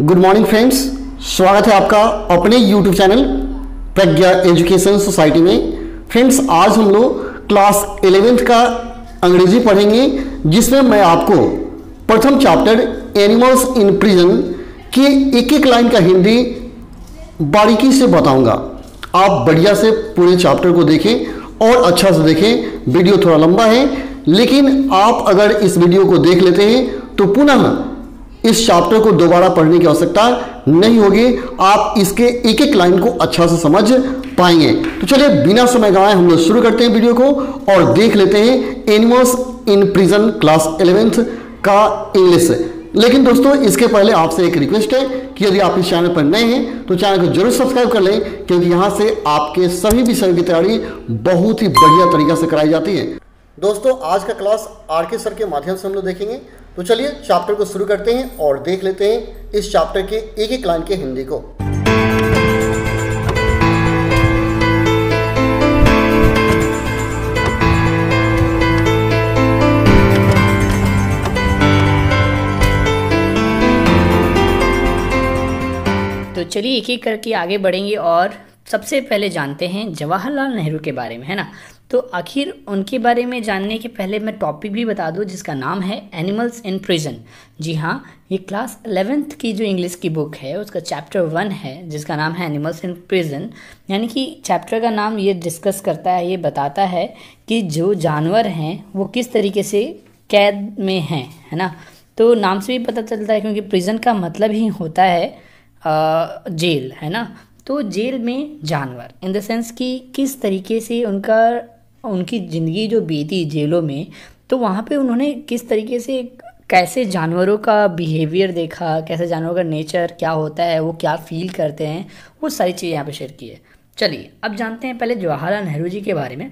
Good morning friends स्वागत है आपका अपने YouTube channel Pragya education society में फ्रेंड्स आज हम लोग क्लास एलेवेंथ का अंग्रेजी पढ़ेंगे जिसमें मैं आपको प्रथम चैप्टर एनिमल्स इन प्रिजन के एक एक लाइन का हिंदी बारीकी से बताऊंगा आप बढ़िया से पूरे चैप्टर को देखें और अच्छा से देखें वीडियो थोड़ा लंबा है लेकिन आप अगर इस वीडियो को देख लेते हैं तो पुनः इस चैप्टर को दोबारा पढ़ने की आवश्यकता नहीं होगी आप इसके एक एक लाइन को अच्छा से समझ पाएंगे तो चलिए बिना समय गवाए हम लोग शुरू करते हैं वीडियो को और देख लेते हैं animals in prison class eleventh का इंग्लिश लेकिन दोस्तों इसके पहले आपसे एक रिक्वेस्ट है कि यदि आप इस चैनल पर नए हैं तो चैनल को जरूर सब्सक्राइब कर लें क्योंकि यहाँ से आपके सभी विषय की तैयारी बहुत ही बढ़िया तरीके से कराई जाती है दोस्तों आज का क्लास आर के सर के माध्यम से हम लोग देखेंगे तो चलिए चैप्टर को शुरू करते हैं और देख लेते हैं इस चैप्टर के एक एक लाइन के हिंदी को तो चलिए एक एक करके आगे बढ़ेंगे और सबसे पहले जानते हैं जवाहरलाल नेहरू के बारे में है ना तो आखिर उनके बारे में जानने के पहले मैं टॉपिक भी बता दूँ जिसका नाम है एनिमल्स इन प्रिजन जी हाँ ये क्लास एलेवेंथ की जो इंग्लिश की बुक है उसका चैप्टर वन है जिसका नाम है एनिमल्स इन प्रिजन यानी कि चैप्टर का नाम ये डिस्कस करता है ये बताता है कि जो जानवर हैं वो किस तरीके से कैद में हैं है ना तो नाम से भी पता चलता है क्योंकि प्रिजन का मतलब ही होता है जेल है ना तो जेल में जानवर इन द सेंस कि किस तरीके से उनका उनकी ज़िंदगी जो बीती जेलों में तो वहाँ पे उन्होंने किस तरीके से कैसे जानवरों का बिहेवियर देखा कैसे जानवरों का नेचर क्या होता है वो क्या फील करते हैं वो सारी चीज़ें यहाँ पे शेयर की है चलिए अब जानते हैं पहले जवाहरलाल नेहरू जी के बारे में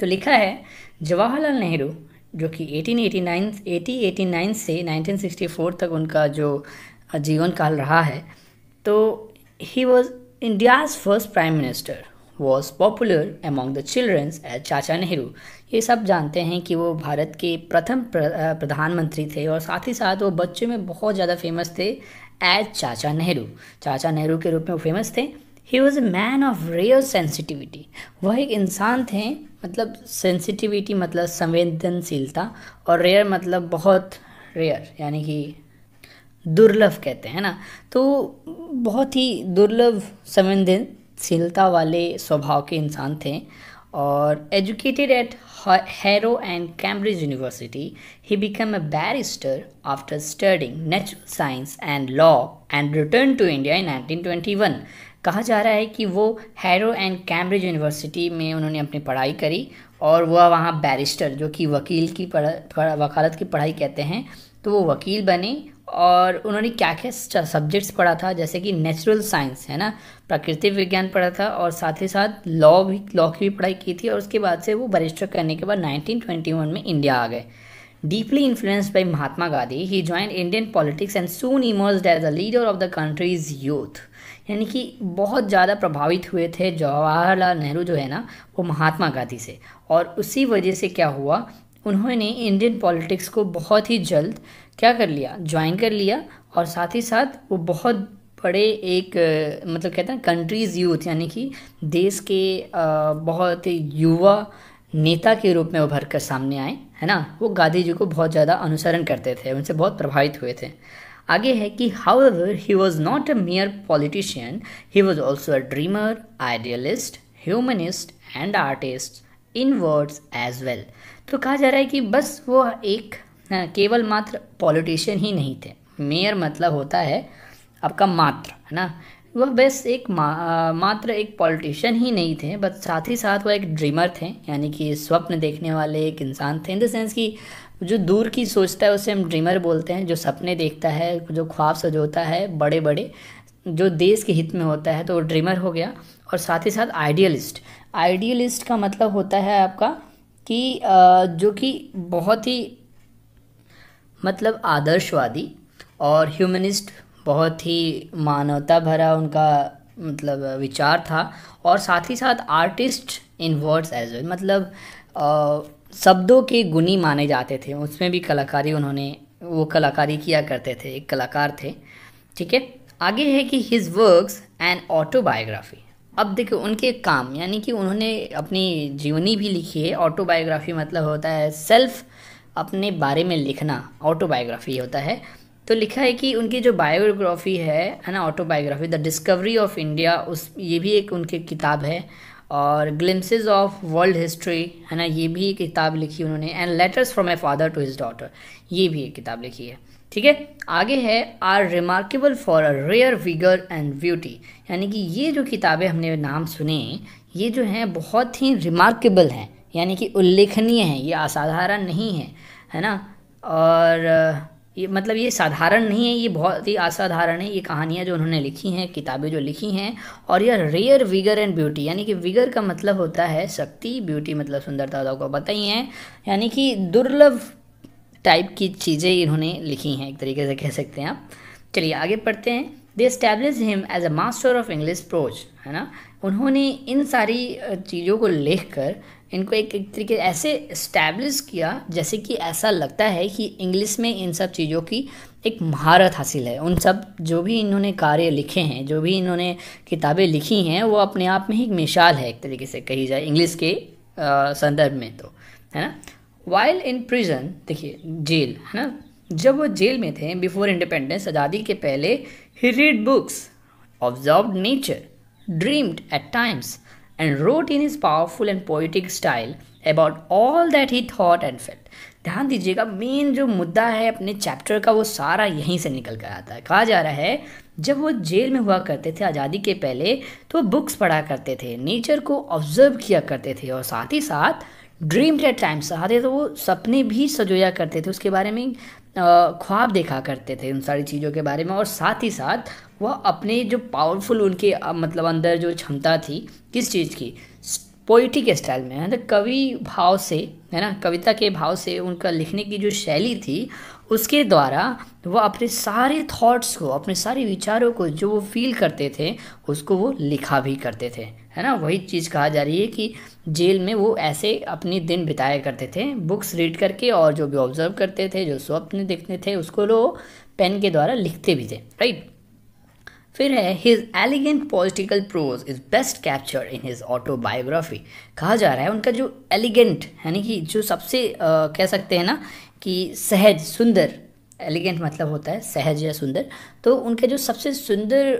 तो लिखा है जवाहरलाल नेहरू जो कि 1889 1889 से 1964 तक उनका जो जीवन काल रहा है तो he was India's first prime minister was popular among the children's as Chacha Nehru ये सब जानते हैं कि वो भारत के प्रथम प्रधानमंत्री थे और साथ ही साथ वो बच्चों में बहुत ज़्यादा फेमस थे एज चाचा नेहरू चाचा नेहरू के रूप में वो फेमस थे he was a man of rare sensitivity वह एक इंसान थे मतलब सेंसिटिविटी मतलब संवेदनशीलता और रेयर मतलब बहुत रेयर यानी कि दुर्लभ कहते हैं ना तो बहुत ही दुर्लभ संवेदन शीलता वाले स्वभाव के इंसान थे और educated at Harrow and Cambridge University he become a barrister after studying natural science and law and return to India in 1921 कहा जा रहा है कि वो हैरो एंड कैम्ब्रिज यूनिवर्सिटी में उन्होंने अपनी पढ़ाई करी और वह वहाँ बैरिस्टर जो कि वकील की पढ़ा, पढ़ा, वकालत की पढ़ाई कहते हैं तो वो वकील बने और उन्होंने क्या क्या सब्जेक्ट्स पढ़ा था जैसे कि नेचुरल साइंस है ना प्राकृतिक विज्ञान पढ़ा था और साथ ही साथ लॉ भी लॉ की भी पढ़ाई की थी और उसके बाद से वो बरिस्टर करने के बाद 1921 में इंडिया आ गए deeply influence by Mahatma Gandhi he join Indian politics and soon emerge as a leader of the country's youth यानी कि बहुत ज़्यादा प्रभावित हुए थे जवाहरलाल नेहरू जो है ना वो महात्मा गांधी से और उसी वजह से क्या हुआ उन्होंने इंडियन पॉलिटिक्स को बहुत ही जल्द क्या कर लिया ज्वाइन कर लिया और साथ ही साथ वो बहुत बड़े एक मतलब कहते हैं कंट्रीज़ यूथ यानी कि देश के बहुत युवा नेता के रूप में उभर कर सामने आए है ना वो गांधी जी को बहुत ज़्यादा अनुसरण करते थे उनसे बहुत प्रभावित हुए थे आगे है कि however he was not a mere politician he was also a dreamer idealist humanist and artist in words as well तो कहा जा रहा है कि बस वो एक केवल मात्र पॉलिटिशियन ही नहीं थे मेयर मतलब होता है आपका मात्र है ना वह बस एक मा, मात्र एक पॉलिटिशियन ही नहीं थे बट साथ ही साथ वह एक ड्रीमर थे यानी कि स्वप्न देखने वाले एक इंसान थे इन द सेंस कि जो दूर की सोचता है उसे हम ड्रीमर बोलते हैं जो सपने देखता है जो ख्वाब सजोता है बड़े बड़े जो देश के हित में होता है तो वो ड्रीमर हो गया और साथ ही साथ आइडियलिस्ट आइडियलिस्ट का मतलब होता है आपका कि जो कि बहुत ही मतलब आदर्शवादी और ह्यूमनिस्ट बहुत ही मानवता भरा उनका मतलब विचार था और साथ ही साथ artist in words as well मतलब आ, शब्दों के गुनी माने जाते थे उसमें भी कलाकारी उन्होंने वो कलाकारी किया करते थे एक कलाकार थे ठीक है आगे है कि हिज वर्क्स एंड ऑटोबायोग्राफी अब देखो उनके काम यानी कि उन्होंने अपनी जीवनी भी लिखी है ऑटोबायोग्राफी मतलब होता है सेल्फ अपने बारे में लिखना ऑटोबायोग्राफी होता है तो लिखा है कि उनकी जो बायोग्राफी है है ना autobiography the discovery of India उस ये भी एक उनकी किताब है और ग्लिम्सिस ऑफ वर्ल्ड हिस्ट्री है ना ये भी किताब लिखी उन्होंने and letters from my father to his daughter ये भी एक किताब लिखी है ठीक है आगे है are remarkable for a rare vigour and beauty यानी कि ये जो किताबें हमने नाम सुने ये जो हैं बहुत ही रिमार्केबल हैं यानी कि उल्लेखनीय हैं ये असाधारण नहीं है है ना और ये मतलब ये साधारण नहीं है ये बहुत ही असाधारण है ये कहानियाँ जो उन्होंने लिखी हैं किताबें जो लिखी हैं और यह रेयर विगर एंड ब्यूटी यानी कि विगर का मतलब होता है शक्ति ब्यूटी मतलब सुंदरता को बताई हैं यानी कि दुर्लभ टाइप की चीज़ें इन्होंने लिखी हैं एक तरीके से कह सकते हैं आप चलिए आगे पढ़ते हैं they establish him as a master of English prose है ना उन्होंने इन सारी चीज़ों को लिख कर इनको एक एक तरीके ऐसे इस्टेब्लिश किया जैसे कि ऐसा लगता है कि इंग्लिश में इन सब चीज़ों की एक महारत हासिल है उन सब जो भी इन्होंने कार्य लिखे हैं जो भी इन्होंने किताबें लिखी हैं वो अपने आप में ही एक मिसाल है एक तरीके से कही जाए इंग्लिश के संदर्भ में तो है ना वाइल इन प्रिजन देखिए जेल है ना जब वो जेल में थे बिफोर इंडिपेंडेंस आज़ादी के पहले ही read books observe nature dreamed at times and wrote in his powerful and poetic style about all that he thought and felt. ध्यान दीजिएगा मेन जो मुद्दा है अपने चैप्टर का वो सारा यहीं से निकल कर आता है कहा जा रहा है जब वो जेल में हुआ करते थे आज़ादी के पहले तो वो बुक्स पढ़ा करते थे नेचर को ऑब्जर्व किया करते थे और साथ ही साथ ड्रीम एट टाइम्स साथ ही तो वो सपने भी सजोया करते थे उसके बारे में ख्वाब देखा करते थे उन सारी चीज़ों के बारे में और साथ ही साथ वह अपने जो पावरफुल उनके मतलब अंदर जो क्षमता थी किस चीज़ की पोइट्री के स्टाइल में है ना कवि भाव से है ना कविता के भाव से उनका लिखने की जो शैली थी उसके द्वारा वह अपने सारे थॉट्स को अपने सारे विचारों को जो वो फील करते थे उसको वो लिखा भी करते थे है ना वही चीज़ कहा जा रही है कि जेल में वो ऐसे अपने दिन बिताया करते थे बुक्स रीड करके और जो भी ऑब्जर्व करते थे जो स्वप्न देखते थे उसको लोग पेन के द्वारा लिखते भी थे राइट फिर है his elegant political prose is best capture in his autobiography कहा जा रहा है उनका जो एलिगेंट यानी कि जो सबसे आ, कह सकते हैं ना कि सहज सुंदर एलिगेंट मतलब होता है सहज या सुंदर तो उनका जो सबसे सुंदर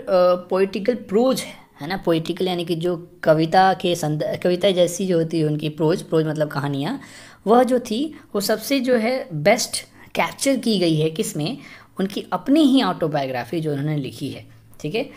पोइटिकल प्रोज है है ना पोइटिकल यानी कि जो कविता के संद कविता जैसी जो होती है उनकी प्रोज प्रोज मतलब कहानियाँ वह जो थी वो सबसे जो है बेस्ट कैप्चर की गई है किसमें उनकी अपनी ही ऑटोबायोग्राफी जो उन्होंने लिखी है ठीक है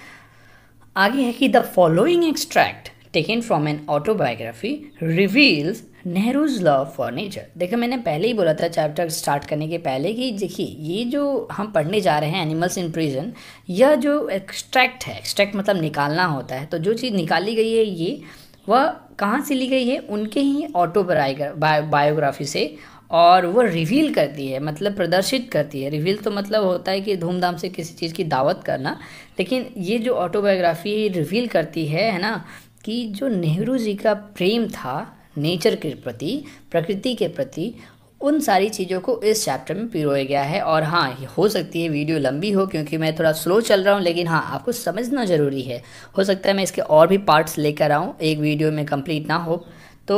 आगे है कि the following extract taken from an autobiography reveals Nehru's love for nature देखो मैंने पहले ही बोला था चैप्टर स्टार्ट करने के पहले कि देखिए ये जो हम पढ़ने जा रहे हैं एनिमल्स इन प्रिजन यह जो एक्सट्रैक्ट है एक्सट्रैक्ट मतलब निकालना होता है तो जो चीज़ निकाली गई है ये वह कहाँ से ली गई है उनके ही ऑटो बायोग्राफी से और वो रिवील करती है मतलब प्रदर्शित करती है रिवील तो मतलब होता है कि धूमधाम से किसी चीज़ की दावत करना लेकिन ये जो ऑटोबायोग्राफी रिवील करती है है ना कि जो नेहरू जी का प्रेम था नेचर के प्रति प्रकृति के प्रति उन सारी चीज़ों को इस चैप्टर में पिरोया गया है और हाँ हो सकती है वीडियो लंबी हो क्योंकि मैं थोड़ा स्लो चल रहा हूँ लेकिन हाँ आपको समझना ज़रूरी है हो सकता है मैं इसके और भी पार्ट्स लेकर आऊँ एक वीडियो में कंप्लीट ना हो तो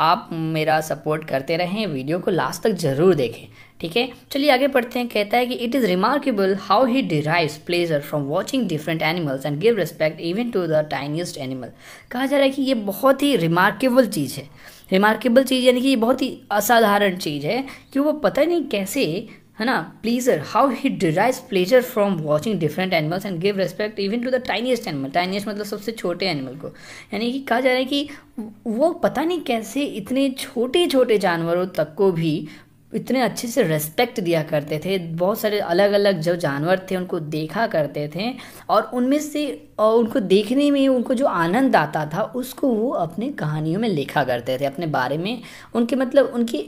आप मेरा सपोर्ट करते रहें वीडियो को लास्ट तक ज़रूर देखें ठीक है चलिए आगे पढ़ते हैं कहता है कि it is remarkable how he derives pleasure from watching different animals and give respect even to the tiniest animal कहा जा रहा है कि ये बहुत ही रिमार्केबल चीज़ है रिमार्केबल चीज़ यानी कि ये बहुत ही असाधारण चीज़ है कि वो पता नहीं कैसे है ना pleasure how he derive pleasure from watching different animals and give respect even to the tiniest animal tiniest मतलब सबसे छोटे एनिमल को यानी कि कहा जा रहा है कि वो पता नहीं कैसे इतने छोटे छोटे जानवरों तक को भी इतने अच्छे से रेस्पेक्ट दिया करते थे बहुत सारे अलग अलग जो जानवर थे उनको देखा करते थे और उनमें से और उनको देखने में उनको जो आनंद आता था उसको वो अपने कहानियों में लिखा करते थे अपने बारे में उनके मतलब उनकी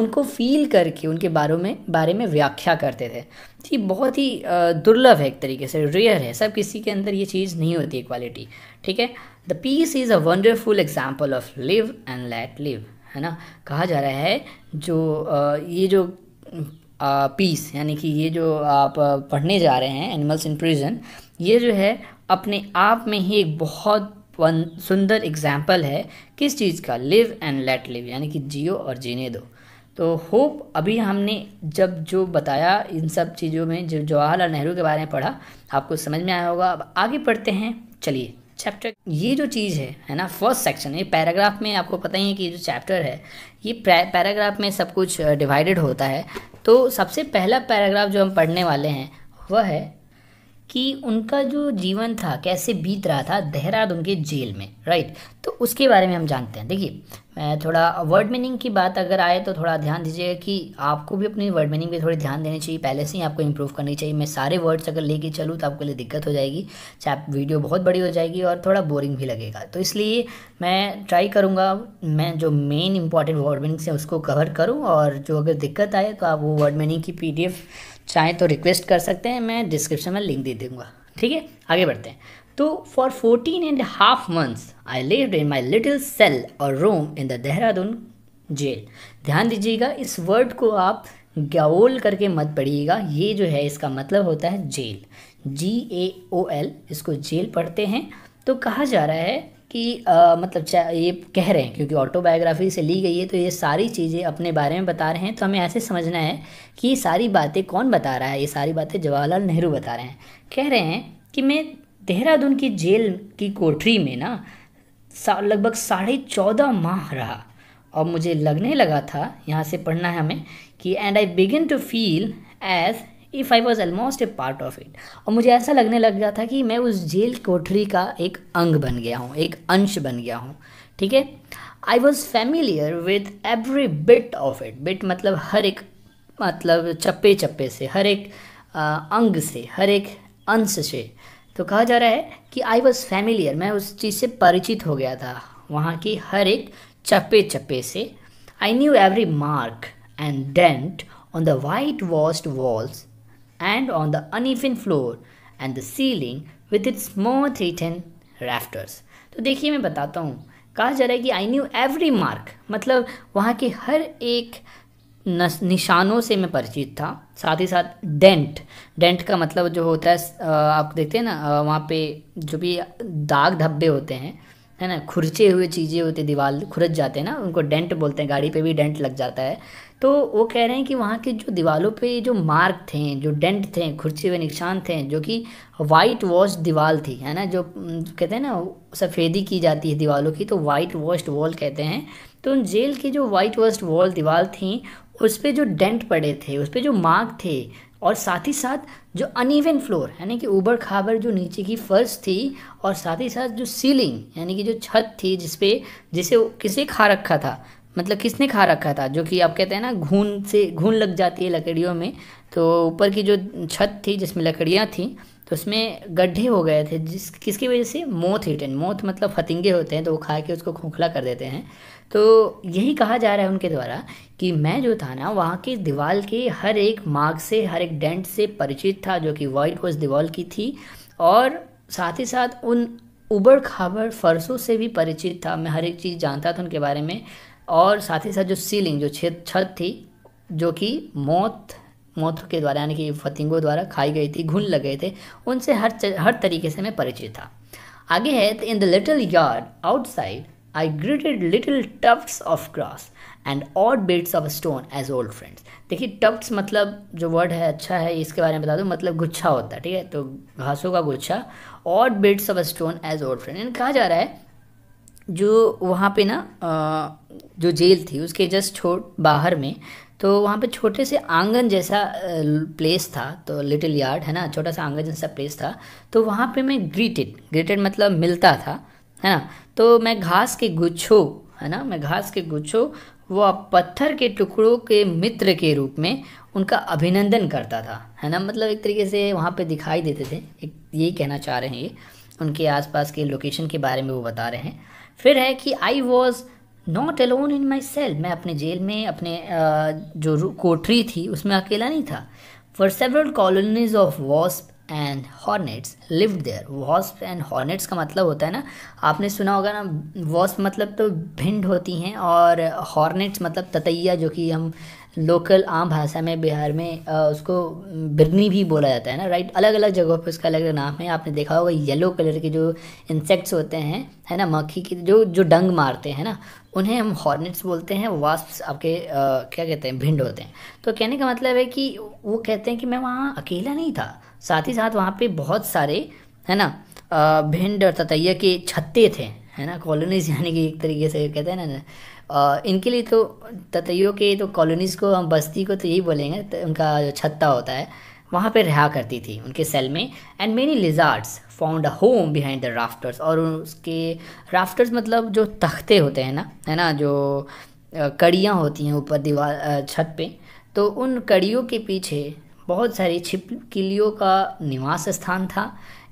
उनको फील करके उनके बारे में बारे में व्याख्या करते थे ये बहुत ही दुर्लभ है एक तरीके से रेयर है सब किसी के अंदर ये चीज़ नहीं होती है क्वालिटी ठीक है the piece is a wonderful example of live and let live है ना कहा जा रहा है जो ये जो पीस यानी कि ये जो आप पढ़ने जा रहे हैं एनिमल्स इन प्रिजन ये जो है अपने आप में ही एक बहुत सुंदर एग्जाम्पल है किस चीज़ का लिव एंड लेट लिव यानी कि जियो और जीने दो तो होप अभी हमने जब जो बताया इन सब चीज़ों में जो जवाहरलाल नेहरू के बारे में पढ़ा आपको समझ में आया होगा अब आगे पढ़ते हैं चलिए चैप्टर ये जो चीज़ है है ना फर्स्ट सेक्शन ये पैराग्राफ में आपको पता ही है कि जो चैप्टर है ये पैराग्राफ में सब कुछ डिवाइडेड होता है तो सबसे पहला पैराग्राफ जो हम पढ़ने वाले हैं वह है कि उनका जो जीवन था कैसे बीत रहा था देहरादून के जेल में राइट तो उसके बारे में हम जानते हैं देखिए थोड़ा वर्ड मीनिंग की बात अगर आए तो थोड़ा ध्यान दीजिएगा कि आपको भी अपनी वर्ड मीनिंग पे थोड़ी ध्यान देनी चाहिए पहले से ही आपको इम्प्रूव करनी चाहिए मैं सारे वर्ड्स अगर लेके चलूँ तो आपके लिए दिक्कत हो जाएगी चाहे वीडियो बहुत बड़ी हो जाएगी और थोड़ा बोरिंग भी लगेगा तो इसलिए मैं ट्राई करूँगा मैं जो मेन इंपॉर्टेंट वर्ड मीनिंग्स हैं उसको कवर करूँ और जो अगर दिक्कत आए तो आप वो वर्ड मीनिंग की पी चाहें तो रिक्वेस्ट कर सकते हैं मैं डिस्क्रिप्शन में लिंक दे दूँगा ठीक है आगे बढ़ते हैं तो for fourteen and half months I live in my little cell और roam in the Dehradun jail ध्यान दीजिएगा इस वर्ड को आप गाओल करके मत पढ़िएगा ये जो है इसका मतलब होता है jail G A O L इसको जेल पढ़ते हैं तो कहा जा रहा है कि आ, मतलब ये कह रहे हैं क्योंकि ऑटोबायोग्राफी से ली गई है तो ये सारी चीज़ें अपने बारे में बता रहे हैं तो हमें ऐसे समझना है कि ये सारी बातें कौन बता रहा है ये सारी बातें जवाहरलाल नेहरू बता रहे हैं कह रहे हैं कि मैं देहरादून की जेल की कोठरी में ना सा लगभग साढ़े चौदह माह रहा और मुझे लगने लगा था यहाँ से पढ़ना है हमें कि and I begin to feel as if I was almost a part of it और मुझे ऐसा लगने लग गया था कि मैं उस जेल कोठरी का एक अंग बन गया हूँ एक अंश बन गया हूँ ठीक है I was familiar with every bit of it bit मतलब हर एक मतलब चप्पे चप्पे से हर एक आ, अंग से हर एक अंश से तो कहा जा रहा है कि आई वॉज फैमिलियर मैं उस चीज़ से परिचित हो गया था वहाँ की हर एक चप्पे चप्पे से I knew every mark and dent on the whitewashed walls and on the floor and the ceiling with its its smooth written rafters तो देखिए मैं बताता हूँ कहा जा रहा है कि आई न्यू एवरी मार्क मतलब वहाँ के हर एक निशानों से मैं परिचित था साथ ही साथ डेंट डेंट का मतलब जो होता है आप देखते हैं ना वहाँ पे जो भी दाग धब्बे होते हैं है ना खुरचे हुए चीज़ें होती दीवार खुरच जाते हैं ना उनको डेंट बोलते हैं गाड़ी पे भी डेंट लग जाता है तो वो कह रहे हैं कि वहाँ के जो दीवारों पे जो मार्क थे जो डेंट थे खुरचे हुए निशान थे जो कि वाइट वॉश दीवार थी है ना जो कहते हैं ना सफ़ेदी की जाती है दीवारों की तो वाइट वॉश्ड वॉल कहते हैं तो उन जेल की जो वाइट वॉश्ड वॉल दीवार थी उस पर जो डेंट पड़े थे उस पर जो मार्क थे और साथ ही साथ जो अनइवन फ्लोर यानी कि ऊबर खाबर जो नीचे की फर्श थी और साथ ही साथ जो सीलिंग यानी कि जो छत थी जिसपे जिसे किसे खा रखा था मतलब किसने खा रखा था जो कि आप कहते हैं ना घून से घून लग जाती है लकड़ियों में तो ऊपर की जो छत थी जिसमें लकड़ियाँ थी तो उसमें गड्ढे हो गए थे जिस किसकी वजह से मोथ हिटन मोथ मतलब फतिंगे होते हैं तो वो खा के उसको खोखला कर देते हैं तो यही कहा जा रहा है उनके द्वारा कि मैं जो था ना वहाँ की दीवार के हर एक मार्ग से हर एक डेंट से परिचित था जो कि वाइट हाउस दीवार की थी और साथ ही साथ उन उबड़ खाबड़ फर्शों से भी परिचित था मैं हर एक चीज़ जानता था उनके बारे में और साथ ही साथ जो सीलिंग जो छत छत थी जो कि मौत मौत के द्वारा यानी कि फतिंगों द्वारा खाई गई थी घुन लग गए थे उनसे हर हर तरीके से मैं परिचित था आगे है in the little yard outside I greeted little tufts of grass and odd bits of stone as old friends देखिए tufts मतलब जो वर्ड है अच्छा है इसके बारे में बता दो मतलब गुच्छा होता है ठीक है तो घासों का गुच्छा odd bits of stone as old friend in कहा जा रहा है जो वहाँ पे ना जो जेल थी उसके जस्ट छोट बाहर में तो वहाँ पे छोटे से आंगन जैसा प्लेस था तो लिटिल यार्ड है ना छोटा सा आंगन जैसा प्लेस था तो वहाँ पे मैं ग्रीटेड ग्रीटेड मतलब मिलता था है ना तो मैं घास के गुच्छों है ना मैं घास के गुच्छों वह पत्थर के टुकड़ों के मित्र के रूप में उनका अभिनंदन करता था है ना मतलब एक तरीके से वहाँ पे दिखाई देते थे एक यही कहना चाह रहे हैं ये उनके आसपास के लोकेशन के बारे में वो बता रहे हैं फिर है कि I was not alone in my cell मैं अपने जेल में अपने जो कोठरी थी उसमें अकेला नहीं था for several colonies of wasp and hornets lived there wasp and hornets का मतलब होता है ना आपने सुना होगा ना वॉस्प मतलब तो भिंड होती हैं और हॉर्नेट्स मतलब ततैया जो कि हम लोकल आम भाषा में बिहार में उसको बिरनी भी बोला जाता है ना राइट अलग अलग जगहों पे उसका अलग अलग नाम है आपने देखा होगा येलो कलर के जो इंसेक्ट्स होते हैं है ना मक्खी के जो जो डंग मारते हैं ना उन्हें हम हॉर्नेट्स बोलते हैं वास्प आपके आ, क्या कहते हैं भिंड होते हैं तो कहने का मतलब है कि वो कहते हैं कि मैं वहाँ अकेला नहीं था साथ ही साथ वहाँ पे बहुत सारे है ना भेंडर ततैया के छत्ते थे है ना कॉलोनीज यानी कि एक तरीके से कहते हैं ना आ, इनके लिए तो ततैयों के तो कॉलोनीज़ को हम बस्ती को तो यही बोलेंगे तो उनका जो छत्ता होता है वहाँ पर रहा करती थी उनके सेल में and many lizards found a home behind the rafters और उसके राफ्टर्स मतलब जो तख्ते होते हैं ना है ना जो कड़ियाँ होती हैं ऊपर दीवार छत पे तो उन कड़ियों के पीछे बहुत सारी छिपकलियों का निवास स्थान था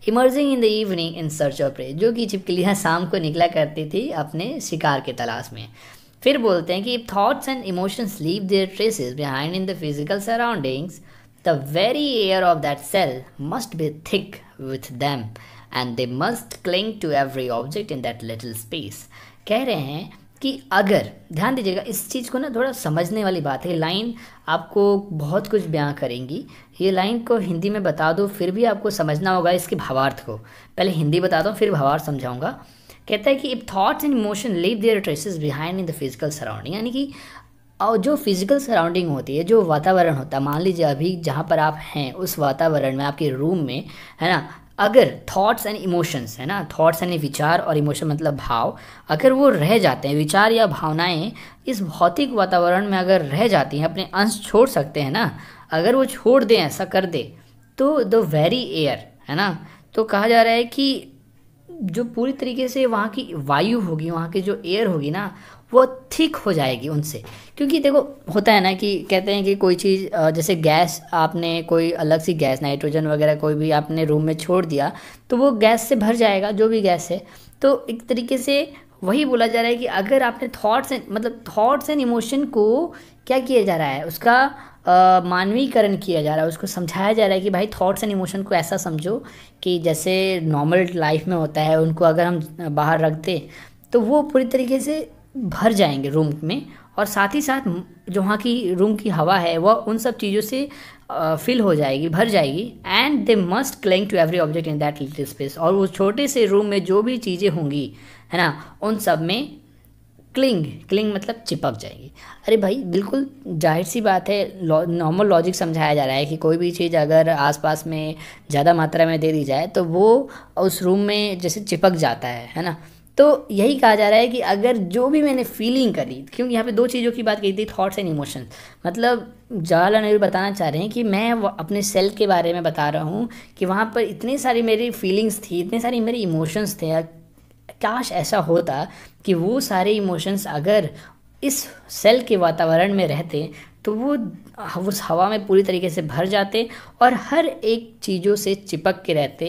emerging in the evening in search of prey जो कि छिपकलियाँ शाम को निकला करती थी अपने शिकार के तलाश में फिर बोलते हैं कि thoughts and emotions leave their traces behind in the physical surroundings the very air of that cell must be thick with them and they must cling to every object in that little space कह रहे हैं कि अगर ध्यान दीजिएगा इस चीज़ को ना थोड़ा समझने वाली बात है लाइन आपको बहुत कुछ बयां करेंगी ये लाइन को हिंदी में बता दो फिर भी आपको समझना होगा इसके भावार्थ को पहले हिंदी बता दो फिर भावार्थ समझाऊंगा कहता है कि if thoughts and emotion live their traces behind in the physical surrounding यानी कि और जो फिज़िकल सराउंडिंग होती है जो वातावरण होता है मान लीजिए अभी जहाँ पर आप हैं उस वातावरण में आपके रूम में है ना अगर थॉट्स एंड इमोशंस है ना थॉट्स यानी विचार और इमोशन मतलब भाव अगर वो रह जाते हैं विचार या भावनाएं इस भौतिक वातावरण में अगर रह जाती हैं अपने अंश छोड़ सकते हैं ना अगर वो छोड़ दें ऐसा कर दे तो द वेरी एयर है ना तो कहा जा रहा है कि जो पूरी तरीके से वहाँ की वायु होगी वहाँ की जो एयर होगी ना वो ठीक हो जाएगी उनसे क्योंकि देखो होता है ना कि कहते हैं कि कोई चीज़ जैसे गैस आपने कोई अलग सी गैस नाइट्रोजन वगैरह कोई भी आपने रूम में छोड़ दिया तो वो गैस से भर जाएगा जो भी गैस है तो एक तरीके से वही बोला जा रहा है कि अगर आपने थॉट्स एंड मतलब थॉट्स एंड इमोशन को क्या किया जा रहा है उसका मानवीकरण किया जा रहा है उसको समझाया जा रहा है कि भाई थॉट्स एंड इमोशन को ऐसा समझो कि जैसे नॉर्मल लाइफ में होता है उनको अगर हम बाहर रखते तो वो पूरी तरीके से भर जाएंगे रूम में और साथ ही साथ जो वहाँ की रूम की हवा है वह उन सब चीज़ों से फिल हो जाएगी भर जाएगी and they must cling to every object in that little space और उस छोटे से रूम में जो भी चीज़ें होंगी है ना उन सब में क्लिंग क्लिंग मतलब चिपक जाएगी अरे भाई बिल्कुल जाहिर सी बात है नॉर्मल लॉजिक समझाया जा रहा है कि कोई भी चीज़ अगर आसपास में ज़्यादा मात्रा में दे दी जाए तो वो उस रूम में जैसे चिपक जाता है है ना तो यही कहा जा रहा है कि अगर जो भी मैंने फीलिंग करी क्योंकि यहाँ पे दो चीज़ों की बात कही थी थॉट्स एंड इमोशन मतलब जवाहरलाल नेहरू बताना चाह रहे हैं कि मैं अपने सेल्फ के बारे में बता रहा हूँ कि वहाँ पर इतनी सारी मेरी फीलिंग्स थी इतने सारी मेरे इमोशंस थे काश ऐसा होता कि वो सारे इमोशंस अगर इस सेल के वातावरण में रहते तो वो उस हवा में पूरी तरीके से भर जाते और हर एक चीज़ों से चिपक के रहते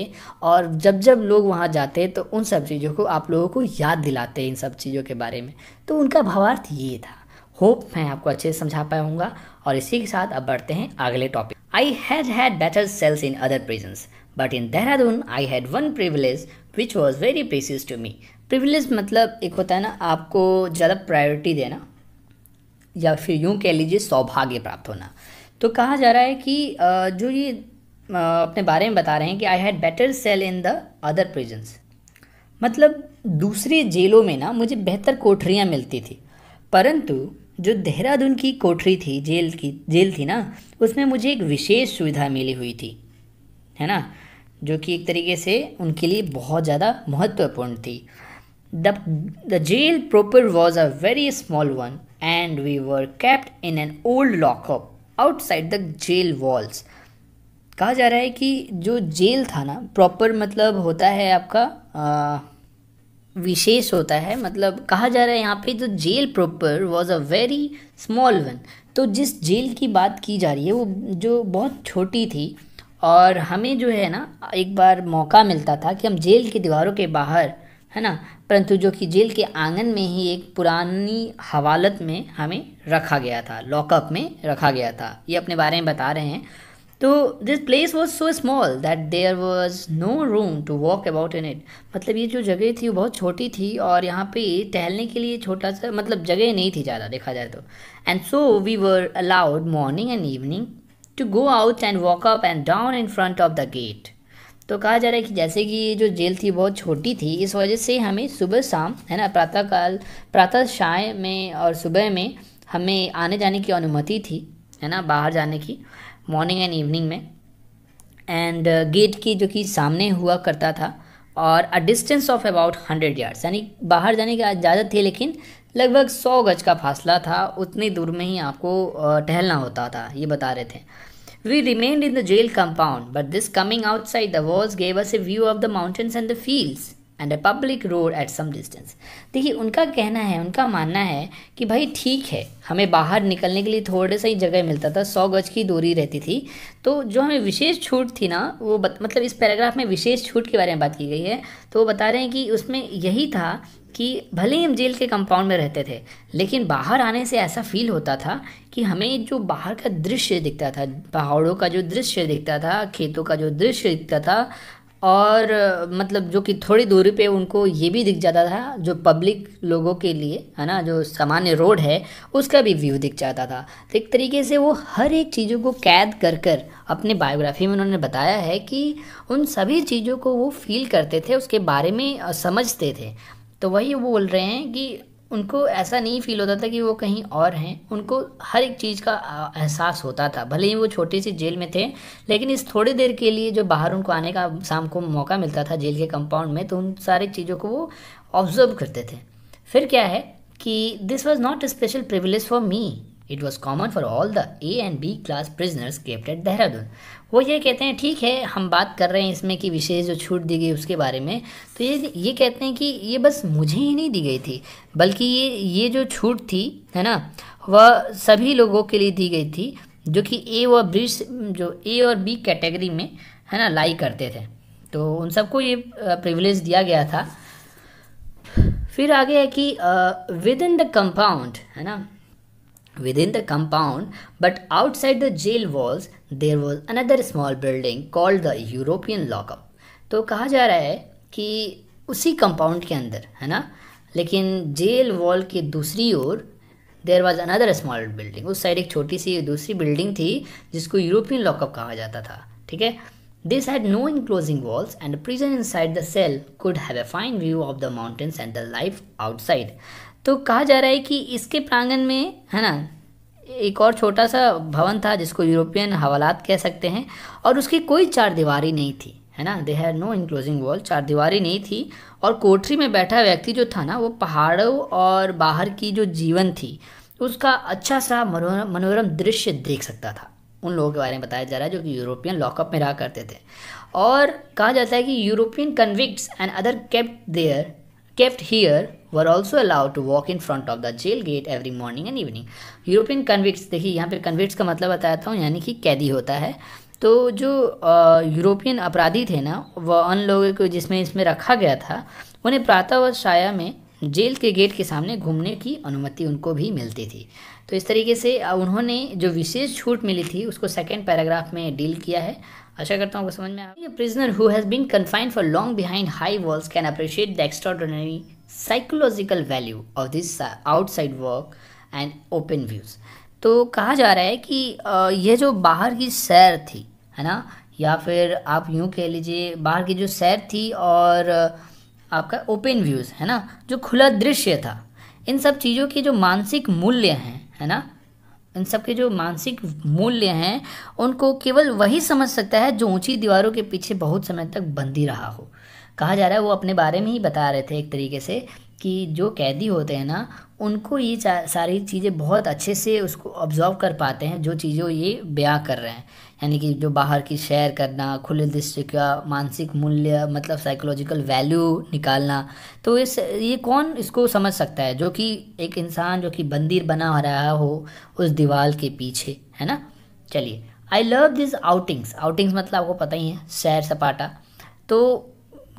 और जब जब लोग वहाँ जाते तो उन सब चीज़ों को आप लोगों को याद दिलाते इन सब चीज़ों के बारे में तो उनका भावार्थ ये था होप मैं आपको अच्छे से समझा पाऊँगा और इसी के साथ अब बढ़ते हैं अगले topic I had had better cells in other prisons but in Dehradun I had one privilege which was very precious to me privilege मतलब एक होता है ना आपको ज़्यादा प्रायोरिटी देना या फिर यूँ कह लीजिए सौभाग्य प्राप्त होना तो कहा जा रहा है कि जो ये अपने बारे में बता रहे हैं कि I had better cell in the other prisons मतलब दूसरे जेलों में ना मुझे बेहतर कोठरियाँ मिलती थी परंतु जो देहरादून की कोठरी थी जेल की जेल थी ना उसमें मुझे एक विशेष सुविधा मिली हुई थी है ना जो कि एक तरीके से उनके लिए बहुत ज़्यादा महत्वपूर्ण थी the the jail proper was a very small one and we were kept in an old lockup outside the jail walls. कहा जा रहा है कि जो जेल था ना प्रॉपर मतलब होता है आपका विशेष होता है मतलब कहा जा रहा है यहाँ पे जो jail proper was a very small one तो जिस जेल की बात की जा रही है वो जो बहुत छोटी थी और हमें जो है ना एक बार मौका मिलता था कि हम जेल की दीवारों के बाहर है ना परंतु जो कि जेल के आंगन में ही एक पुरानी हवालत में हमें रखा गया था लॉकअप में रखा गया था ये अपने बारे में बता रहे हैं तो this place was so small that there was no room to walk about in it मतलब ये जो जगह थी वो बहुत छोटी थी और यहाँ पे टहलने के लिए छोटा सा मतलब जगह नहीं थी ज़्यादा देखा जाए तो and so we were allowed morning and evening to go out and walk up and down in front of the gate तो कहा जा रहा है कि जैसे कि ये जो जेल थी बहुत छोटी थी इस वजह से हमें सुबह शाम है ना प्रातःकाल प्रातः शाय में और सुबह में हमें आने जाने की अनुमति थी है ना बाहर जाने की मॉर्निंग एंड इवनिंग में एंड गेट uh, की जो कि सामने हुआ करता था और a distance of about hundred yards यानी बाहर जाने की इजाज़त थी लेकिन लगभग सौ गज का फासला था उतनी दूर में ही आपको uh, टहलना होता था ये बता रहे थे We remained in the jail compound, but this coming outside the walls gave us a view of the mountains and the fields. And a public road at some distance देखिए उनका कहना है उनका मानना है कि भाई ठीक है हमें बाहर निकलने के लिए थोड़े सा ही जगह मिलता था सौ गज की दूरी रहती थी तो जो हमें विशेष छूट थी ना वो बत, मतलब इस पैराग्राफ में विशेष छूट के बारे में बात की गई है तो वो बता रहे हैं कि उसमें यही था कि भले ही हम जेल के कंपाउंड में रहते थे लेकिन बाहर आने से ऐसा फील होता था कि हमें जो बाहर का दृश्य दिखता था पहाड़ों का जो दृश्य दिखता था खेतों का जो दृश्य दिखता था और मतलब जो कि थोड़ी दूरी पे उनको ये भी दिख जाता था जो पब्लिक लोगों के लिए है ना जो सामान्य रोड है उसका भी व्यू दिख जाता था तो एक तरीके से वो हर एक चीज़ों को कैद कर कर अपने बायोग्राफी में उन्होंने बताया है कि उन सभी चीज़ों को वो फील करते थे उसके बारे में समझते थे तो वही वो बोल रहे हैं कि उनको ऐसा नहीं फील होता था कि वो कहीं और हैं उनको हर एक चीज़ का एहसास होता था भले ही वो छोटी सी जेल में थे लेकिन इस थोड़ी देर के लिए जो बाहर उनको आने का शाम को मौका मिलता था जेल के कंपाउंड में तो उन सारी चीज़ों को वो ऑब्जर्व करते थे फिर क्या है कि this was not special privilege for me it was common for all the A and B class prisoners kept at Dehradun वो ये कहते हैं ठीक है हम बात कर रहे हैं इसमें कि विशेष जो छूट दी गई उसके बारे में तो ये ये कहते हैं कि ये बस मुझे ही नहीं दी गई थी बल्कि ये ये जो छूट थी है ना वह सभी लोगों के लिए दी गई थी जो कि ए व बी जो ए और बी कैटेगरी में है ना लाई करते थे तो उन सबको ये प्रिविलेज दिया गया था फिर आगे है कि विद इन द कंपाउंड है ना Within the compound, but outside the jail walls, there was another small building called the European lockup. तो कहा जा रहा है कि उसी कंपाउंड के अंदर है ना लेकिन जेल वॉल के दूसरी ओर there was another small building उस साइड एक छोटी सी दूसरी बिल्डिंग थी जिसको यूरोपियन लॉकअप कहा जाता था ठीक है this had no enclosing walls and prison inside the cell could have a fine view of the mountains and the life outside तो कहा जा रहा है कि इसके प्रांगण में है ना एक और छोटा सा भवन था जिसको यूरोपियन हवालात कह सकते हैं और उसकी कोई चार दीवारी नहीं थी है ना they had no enclosing wall चार दीवारी नहीं थी और कोठरी में बैठा व्यक्ति जो था ना वो पहाड़ों और बाहर की जो जीवन थी उसका अच्छा सा मनोरम दृश्य देख सकता था उन लोगों के बारे में बताया जा रहा है जो कि यूरोपियन लॉकअप में रहा करते थे और कहा जाता है कि European convict and other kept there kept here were also allowed to walk in front of the jail gate every morning and evening European convicts देखिए यहाँ पर convicts का मतलब बताया था यानी कि कैदी होता है तो जो यूरोपियन अपराधी थे ना वह उन लोगों को जिसमें इसमें रखा गया था उन्हें प्रातः व छाया में जेल के गेट के सामने घूमने की अनुमति उनको भी मिलती थी तो इस तरीके से उन्होंने जो विशेष छूट मिली थी उसको सेकेंड पैराग्राफ में डील किया है आशा करता हूँ आपको समझ में आ prisoner who has been confined for long behind high walls can appreciate the extraordinary psychological value of this outside work and open views तो कहा जा रहा है कि यह जो बाहर की सैर थी है ना या फिर आप यूँ कह लीजिए बाहर की जो सैर थी और आपका ओपन व्यूज़ है ना जो खुला दृश्य था इन सब चीज़ों के जो मानसिक मूल्य हैं है ना इन सब के जो मानसिक मूल्य हैं उनको केवल वही समझ सकता है जो ऊंची दीवारों के पीछे बहुत समय तक बंदी रहा हो कहा जा रहा है वो अपने बारे में ही बता रहे थे एक तरीके से कि जो कैदी होते हैं ना उनको ये सारी चीज़ें बहुत अच्छे से उसको ऑब्जॉर्व कर पाते हैं जो चीज़ों ये बयां कर रहे हैं यानी कि जो बाहर की शेयर करना खुले दृश्य का मानसिक मूल्य मतलब साइकोलॉजिकल वैल्यू निकालना तो इस ये कौन इसको समझ सकता है जो कि एक इंसान जो कि बंदिर बना रहा हो उस दीवार के पीछे है ना चलिए I love this outings outings मतलब आपको पता ही है सैर सपाटा तो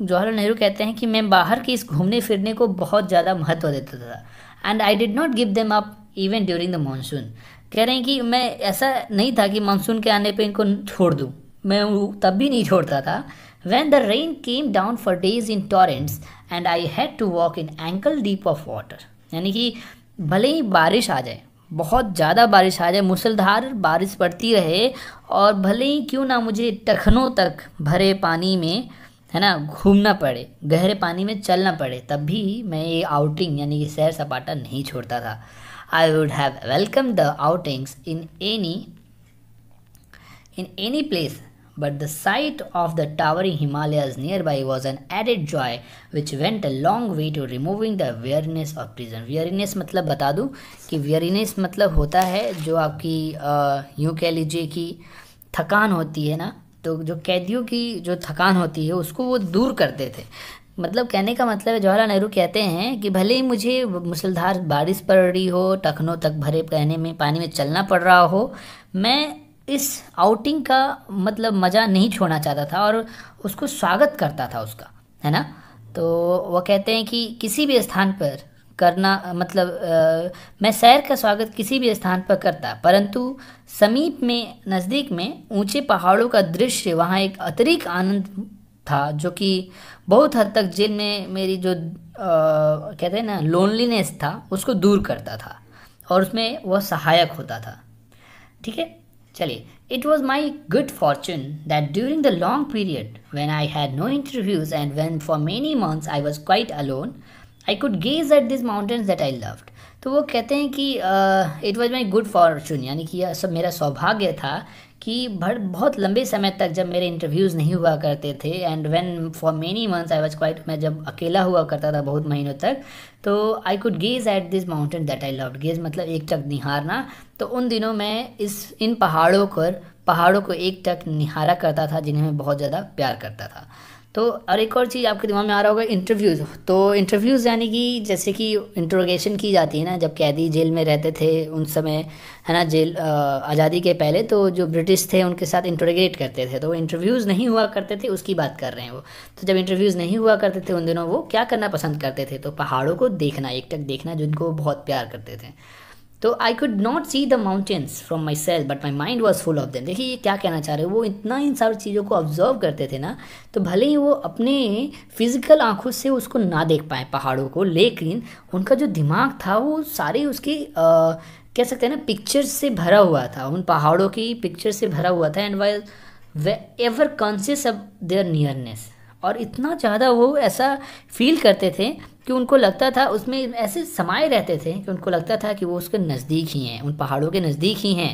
जवाहरलाल नेहरू कहते हैं कि मैं बाहर के इस घूमने फिरने को बहुत ज़्यादा महत्व देता था and I did not give them up even during the monsoon कह रहे हैं कि मैं ऐसा नहीं था कि मानसून के आने पर इनको छोड़ दूँ मैं तब भी नहीं छोड़ता था when the rain came down for days in torrents and I had to walk in ankle deep of water यानी कि भले ही बारिश आ जाए बहुत ज़्यादा बारिश आ जाए मूसलधार बारिश पड़ती रहे और भले ही क्यों ना मुझे टखनों तक भरे पानी में है ना घूमना पड़े गहरे पानी में चलना पड़े तब भी मैं ये आउटिंग यानी कि सैर सपाटा नहीं छोड़ता था I would have welcome the outings in any in any place but the sight of the towering Himalaya nearby was an added joy which went a long way to removing the weariness of prison weariness मतलब बता दूँ कि weariness मतलब होता है जो आपकी यूँ कह लीजिए कि थकान होती है ना तो जो कैदियों की जो थकान होती है उसको वो दूर करते थे मतलब कहने का मतलब है जवाहरलाल नेहरू कहते हैं कि भले ही मुझे मूसलधार बारिश पड़ रही हो टखनों तक भरे पहने में पानी में चलना पड़ रहा हो मैं इस आउटिंग का मतलब मज़ा नहीं छोड़ना चाहता था और उसको स्वागत करता था उसका है ना तो वह कहते हैं कि किसी भी स्थान पर करना मतलब आ, मैं सैर का स्वागत किसी भी स्थान पर करता परंतु समीप में नज़दीक में ऊंचे पहाड़ों का दृश्य वहाँ एक अतिरिक्त आनंद था जो कि बहुत हद तक जेल में मेरी जो आ, कहते हैं ना लोनलीनेस था उसको दूर करता था और उसमें वह सहायक होता था ठीक है चलिए it was my good fortune that during the long period when I had no interviews and when for many months I was quite alone I could gaze at this mountains that I loved तो वो कहते हैं कि it was my good fortune यानी कि यह सब मेरा सौभाग्य था कि बहुत लंबे समय तक जब मेरे इंटरव्यूज़ नहीं हुआ करते थे and when for many months I was quite मैं जब अकेला हुआ करता था बहुत महीनों तक तो I could gaze at this mountain that I loved gaze मतलब एक टक निहारना तो उन दिनों मैं इस इन पहाड़ों पर पहाड़ों को एक टक निहारा करता था जिन्हें मैं बहुत ज़्यादा प्यार करता था तो और एक और चीज़ आपके दिमाग में आ रहा होगा इंटरव्यूज़ तो इंटरव्यूज़ यानी कि जैसे कि इंट्रोगेशन की जाती है ना जब कैदी जेल में रहते थे उन समय है ना जेल आज़ादी के पहले तो जो ब्रिटिश थे उनके साथ इंटरोगेट करते थे तो वो इंटरव्यूज़ नहीं हुआ करते थे उसकी बात कर रहे हैं वो तो जब इंटरव्यूज़ नहीं हुआ करते थे उन दिनों वो क्या करना पसंद करते थे तो पहाड़ों को देखना एक तक देखना जिनको बहुत प्यार करते थे तो I could not see the mountains from my self but my mind was full of them देखिए ये क्या कहना चाह रहे हैं वो इतना इन सारी चीज़ों को ऑब्जर्व करते थे ना तो भले ही वो अपने फिजिकल आंखों से उसको ना देख पाए पहाड़ों को लेकिन उनका जो दिमाग था वो सारे उसके कह सकते हैं ना पिक्चर से भरा हुआ था उन पहाड़ों की पिक्चर से भरा हुआ था and why we ever conscious of their nearness और इतना ज़्यादा वो ऐसा फील करते थे कि उनको लगता था उसमें ऐसे समाये रहते थे कि उनको लगता था कि वो उसके नज़दीक ही हैं उन पहाड़ों के नज़दीक ही हैं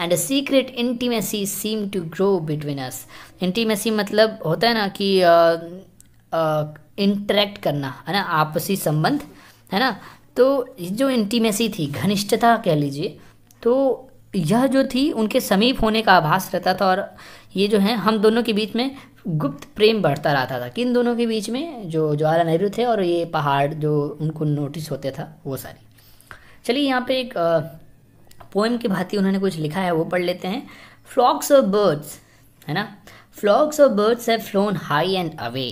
and a secret intimacy seem to grow between us intimacy मतलब होता है ना कि इंटरेक्ट करना है ना आपसी संबंध है ना तो जो इंटीमेसी थी घनिष्ठता कह लीजिए तो यह जो थी उनके समीप होने का आभास रहता था और ये जो है हम दोनों के बीच में गुप्त प्रेम बढ़ता रहता था किन दोनों के बीच में जो जवाहरलाल नेहरू थे और ये पहाड़ जो उनको नोटिस होते था वो सारी चलिए यहाँ पे एक पोएम की भांति उन्होंने कुछ लिखा है वो पढ़ लेते हैं फ्लॉक्स ऑफ बर्ड्स है ना फ्लॉक्स ऑफ बर्ड्स है फ्लोन हाई एंड अवे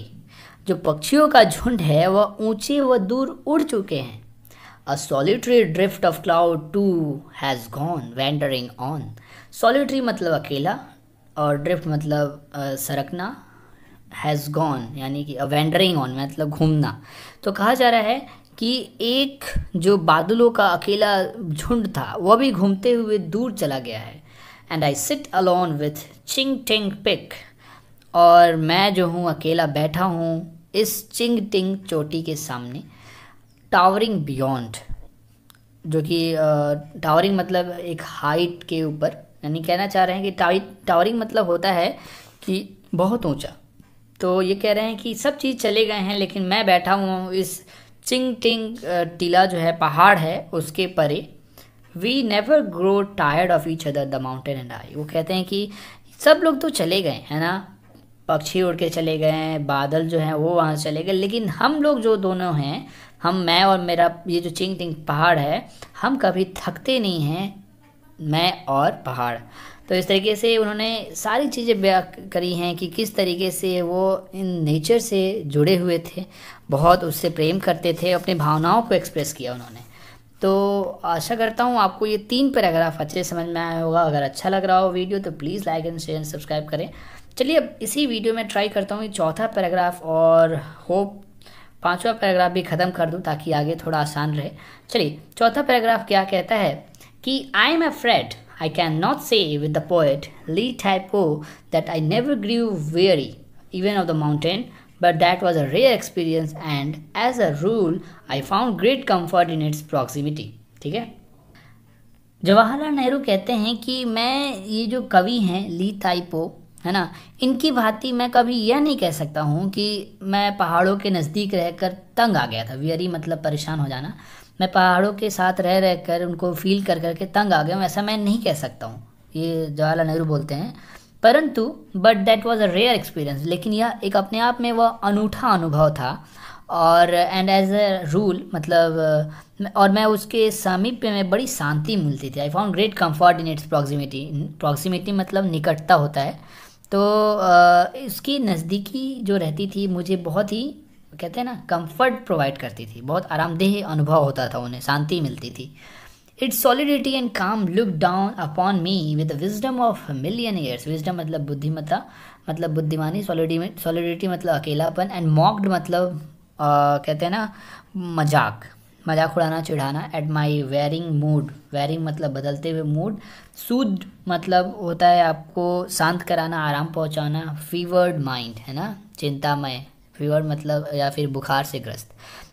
जो पक्षियों का झुंड है वह ऊंचे व दूर उड़ चुके हैं a solitary drift of cloud too has gone wandering on solitary मतलब अकेला और ड्रिफ्ट मतलब सरकना हैज़ गॉन यानी कि वेंडरिंग ऑन मतलब घूमना तो कहा जा रहा है कि एक जो बादलों का अकेला झुंड था वह भी घूमते हुए दूर चला गया है and I sit alone with Ching Ting peak और मैं जो हूँ अकेला बैठा हूँ इस चिंग टिंग चोटी के सामने टावरिंग बियॉन्ड जो कि टावरिंग मतलब एक हाइट के ऊपर यानी कहना चाह रहे हैं कि टावरिंग मतलब होता है कि बहुत ऊंचा तो ये कह रहे हैं कि सब चीज़ चले गए हैं लेकिन मैं बैठा हूँ इस चिंग टिंग टीला जो है पहाड़ है उसके परे we never grow tired of each other the mountain and I वो कहते हैं कि सब लोग तो चले गए हैं ना पक्षी उड़ के चले गए हैं बादल जो हैं वो वहाँ चले गए लेकिन हम लोग जो दोनों हैं हम मैं और मेरा ये जो चिंग टिंग पहाड़ है हम कभी थकते नहीं हैं मैं और पहाड़ तो इस तरीके से उन्होंने सारी चीज़ें ब्या करी हैं कि किस तरीके से वो इन नेचर से जुड़े हुए थे बहुत उससे प्रेम करते थे अपनी भावनाओं को एक्सप्रेस किया उन्होंने तो आशा करता हूँ आपको ये तीन पैराग्राफ अच्छे समझ में आया होगा अगर अच्छा लग रहा हो वीडियो तो please like and share and subscribe करें चलिए अब इसी वीडियो में ट्राई करता हूँ ये चौथा पैराग्राफ और होप पाँचवा पैराग्राफ भी ख़त्म कर दूँ ताकि आगे थोड़ा आसान रहे चलिए चौथा पैराग्राफ क्या कहता है कि I am afraid I can not say with the poet Li Tai Po that I never grew weary even of the mountain but that was a rare experience and as a rule I found great comfort in its proximity ठीक है जवाहरलाल नेहरू कहते हैं कि मैं ये जो कवि हैं ली टाइपो है ना इनकी भांति मैं कभी यह नहीं कह सकता हूँ कि मैं पहाड़ों के नज़दीक रहकर तंग आ गया था वियरी मतलब परेशान हो जाना मैं पहाड़ों के साथ रह रह कर उनको फील कर करके तंग आ गया हूँ ऐसा मैं नहीं कह सकता हूँ ये जवाहरलाल नेहरू बोलते हैं परंतु but that was a rare experience लेकिन यह एक अपने आप में वह अनूठा अनुभव था और एंड एज अ रूल मतलब और मैं उसके सामीप्य में बड़ी शांति मिलती थी I found great comfort in its proximity proximity मतलब निकटता होता है तो इसकी नज़दीकी जो रहती थी मुझे बहुत ही कहते हैं ना कंफर्ट प्रोवाइड करती थी बहुत आरामदेह अनुभव होता था उन्हें शांति मिलती थी its solidity and calm look down upon me with wisdom of million years wisdom मतलब बुद्धिमत्ता मतलब बुद्धिमानी सॉलिडिटी सॉलिडिटी मतलब अकेलापन एंड मॉक्ड मतलब आ, कहते हैं ना मजाक मजाक उड़ाना चिढ़ाना at my varying mood varying मतलब बदलते हुए मूड सूद मतलब होता है आपको शांत कराना आराम पहुँचाना फीवर्ड माइंड है ना चिंतामय फीवर मतलब या फिर बुखार से ग्रस्त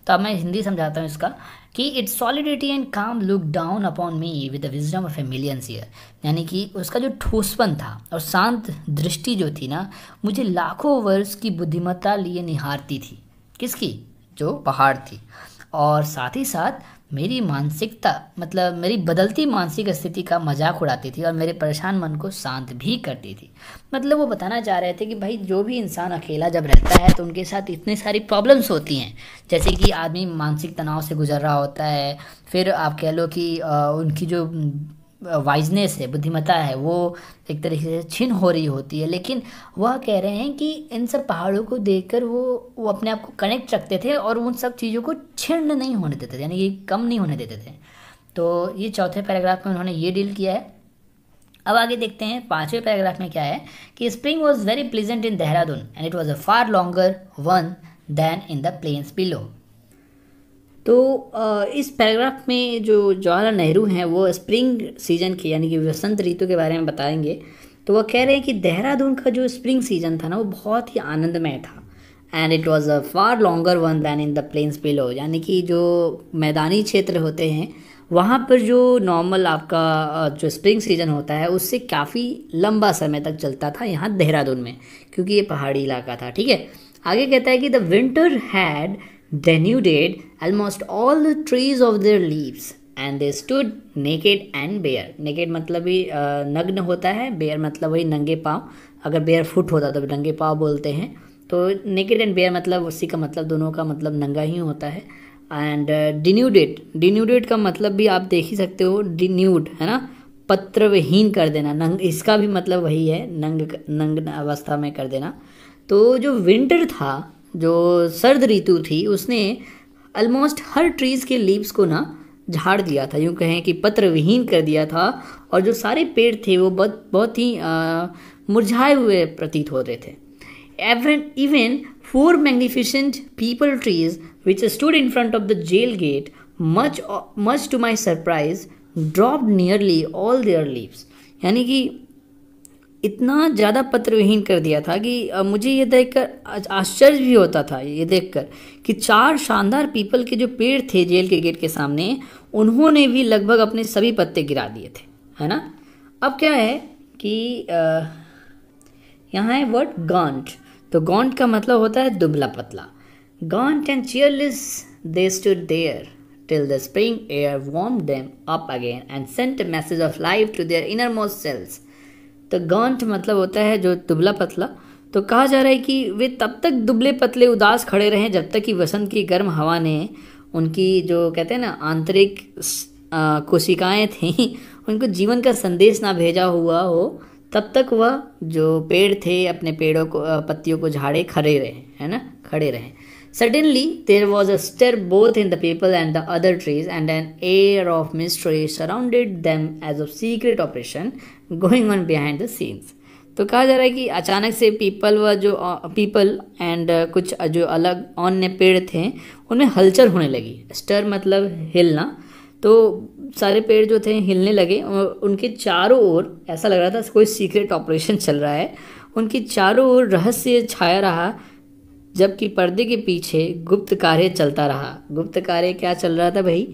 तो अब मैं हिंदी समझाता हूँ इसका कि its solidity and calm look down upon me with the wisdom of a million year यानी कि उसका जो ठोसपन था और शांत दृष्टि जो थी ना मुझे लाखों वर्ष की बुद्धिमत्ता लिए निहारती थी किसकी जो पहाड़ थी और साथ ही साथ मेरी मानसिकता मतलब मेरी बदलती मानसिक स्थिति का मजाक उड़ाती थी और मेरे परेशान मन को शांत भी करती थी मतलब वो बताना चाह रहे थे कि भाई जो भी इंसान अकेला जब रहता है तो उनके साथ इतनी सारी प्रॉब्लम्स होती हैं जैसे कि आदमी मानसिक तनाव से गुजर रहा होता है फिर आप कह लो कि उनकी जो वाइजनेस है बुद्धिमता है वो एक तरीके से छिन हो रही होती है लेकिन वह कह रहे हैं कि इन सब पहाड़ों को देखकर वो वो अपने आप को कनेक्ट रखते थे और उन सब चीज़ों को छिन्न नहीं होने देते थे यानी कि कम नहीं होने देते थे तो ये चौथे पैराग्राफ में उन्होंने ये डील किया है अब आगे देखते हैं पाँचवें पैराग्राफ में क्या है कि spring was very pleasant in Dehradun and it was a far longer one than in the plains below तो इस पैराग्राफ में जो जवाहरलाल नेहरू हैं वो स्प्रिंग सीजन के यानी कि वसंत ऋतु के बारे में बताएंगे तो वह कह रहे हैं कि देहरादून का जो स्प्रिंग सीजन था ना वो बहुत ही आनंदमय था and it was a far longer one than in the plains below यानी कि जो मैदानी क्षेत्र होते हैं वहाँ पर जो नॉर्मल आपका जो स्प्रिंग सीजन होता है उससे काफ़ी लंबा समय तक चलता था यहाँ देहरादून में क्योंकि ये पहाड़ी इलाका था ठीक है आगे कहता है कि the winter had denuded almost all the trees of their leaves and they stood naked and bare naked मतलब ही नग्न होता है बेयर मतलब वही नंगे पाँव अगर बेयर फुट होता तो नंगे पाँव बोलते हैं तो नेकेड एंड बेयर मतलब उसी का मतलब दोनों का मतलब नंगा ही होता है एंड डिन्यूडेट डिन्यूडेट का मतलब भी आप देख ही सकते हो डिन्यूड है ना पत्रविहीन कर देना नंग इसका भी मतलब वही है नंग नंग अवस्था में कर देना तो जो विंटर था जो सर्द ऋतु थी उसने ऑलमोस्ट हर ट्रीज़ के लीव्स को ना झाड़ दिया था यूँ कहें कि पत्र विहीन कर दिया था और जो सारे पेड़ थे वो बहुत बहुत ही मुरझाए हुए प्रतीत हो रहे थे even even four magnificent peepal trees which stood in front of the jail gate much much to my surprise drop nearly all their leaves यानी कि इतना ज़्यादा पत्रविहीन कर दिया था कि मुझे ये देखकर आश्चर्य भी होता था ये देखकर कि चार शानदार पीपल के जो पेड़ थे जेल के गेट के सामने उन्होंने भी लगभग अपने सभी पत्ते गिरा दिए थे है ना अब क्या है कि यहाँ है वर्ड गॉन्ट तो गॉन्ट का मतलब होता है दुबला पतला gaunt and cheerless they stood there till the spring air warmed them up again and sent message of life to their innermost cells तो गांठ मतलब होता है जो दुबला पतला तो कहा जा रहा है कि वे तब तक दुबले पतले उदास खड़े रहे जब तक कि वसंत की गर्म हवा ने उनकी जो कहते हैं ना आंतरिक कोशिकाएं थीं उनको जीवन का संदेश ना भेजा हुआ हो तब तक वह जो पेड़ थे अपने पेड़ों को पत्तियों को झाड़े खड़े रहे है ना खड़े रहें Suddenly, there was a stir both in the people and the other trees, and an air of mystery surrounded them as a secret operation going on behind the scenes. तो कहा जा रहा है कि अचानक से पीपल व जो पीपल एंड कुछ जो अलग अन्य पेड़ थे उनमें हलचल होने लगी स्टर मतलब हिलना तो सारे पेड़ जो थे हिलने लगे और उनके चारों ओर ऐसा लग रहा था कोई सीक्रेट ऑपरेशन चल रहा है उनके चारों ओर रहस्य छाया रहा जबकि पर्दे के पीछे गुप्त कार्य चलता रहा गुप्त कार्य क्या चल रहा था भाई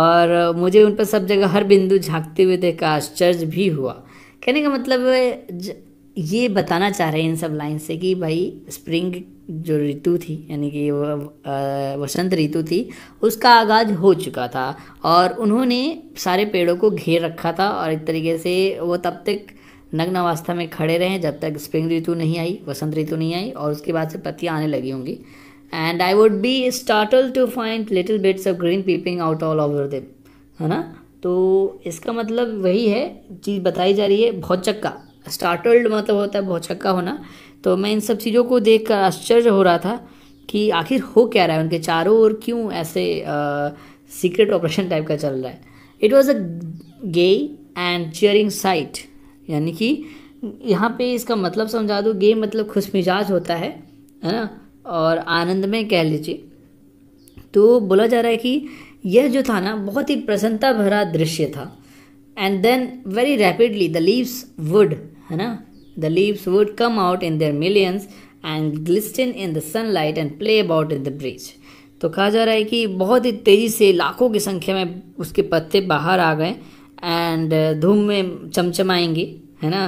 और मुझे उन पर सब जगह हर बिंदु झांकते हुए देख आश्चर्य भी हुआ कहने का मतलब ये बताना चाह रहे हैं इन सब लाइन से कि भाई स्प्रिंग जो ऋतु थी यानी कि वसंत ऋतु थी उसका आगाज हो चुका था और उन्होंने सारे पेड़ों को घेर रखा था और एक तरीके से वो तब तक नग्न अवस्था में खड़े रहें जब तक स्प्रिंग ऋतु नहीं आई वसंत ऋतु नहीं आई और उसके बाद से पत्तियाँ आने लगी होंगी and I would be startled to find little bits of green peeping out all over them है ना तो इसका मतलब वही है चीज़ बताई जा रही है बहुत चक्का स्टार्टल्ड मतलब होता है बहुत चक्का होना तो मैं इन सब चीज़ों को देख कर आश्चर्य हो रहा था कि आखिर हो क्या रहा है उनके चारों ओर क्यों ऐसे सीक्रेट ऑपरेशन टाइप का चल रहा है it was a gay and cheering sight यानी कि यहाँ पे इसका मतलब समझा दो गे मतलब खुश मिजाज होता है है ना और आनंद में कह लीजिए तो बोला जा रहा है कि यह जो था ना बहुत ही प्रसन्नता भरा दृश्य था and then very rapidly the leaves would है ना the leaves would come out in their millions and glistening in the sunlight and play about in the breeze तो कहा जा रहा है कि बहुत ही तेज़ी से लाखों की संख्या में उसके पत्ते बाहर आ गए एंड uh, धूप में चमचमाएंगे है ना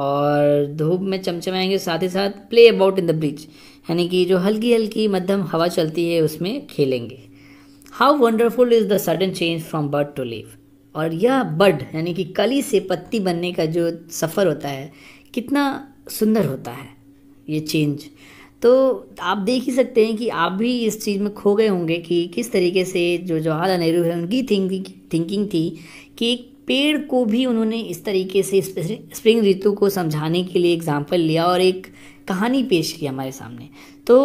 और धूप में चमचमाएंगे साथ ही साथ play about in the breeze यानी कि जो हल्की हल्की मध्यम हवा चलती है उसमें खेलेंगे how wonderful is the sudden change from bud to leaf और यह बर्ड यानी कि कली से पत्ती बनने का जो सफ़र होता है कितना सुंदर होता है ये चेंज तो आप देख ही सकते हैं कि आप भी इस चीज़ में खो गए होंगे कि किस तरीके से जो जवाहरलाल नेहरू है उनकी थिंकिंग थिंकिंग थी कि एक पेड़ को भी उन्होंने इस तरीके से स्प्रिंग ऋतु को समझाने के लिए एग्जाम्पल लिया और एक कहानी पेश की हमारे सामने तो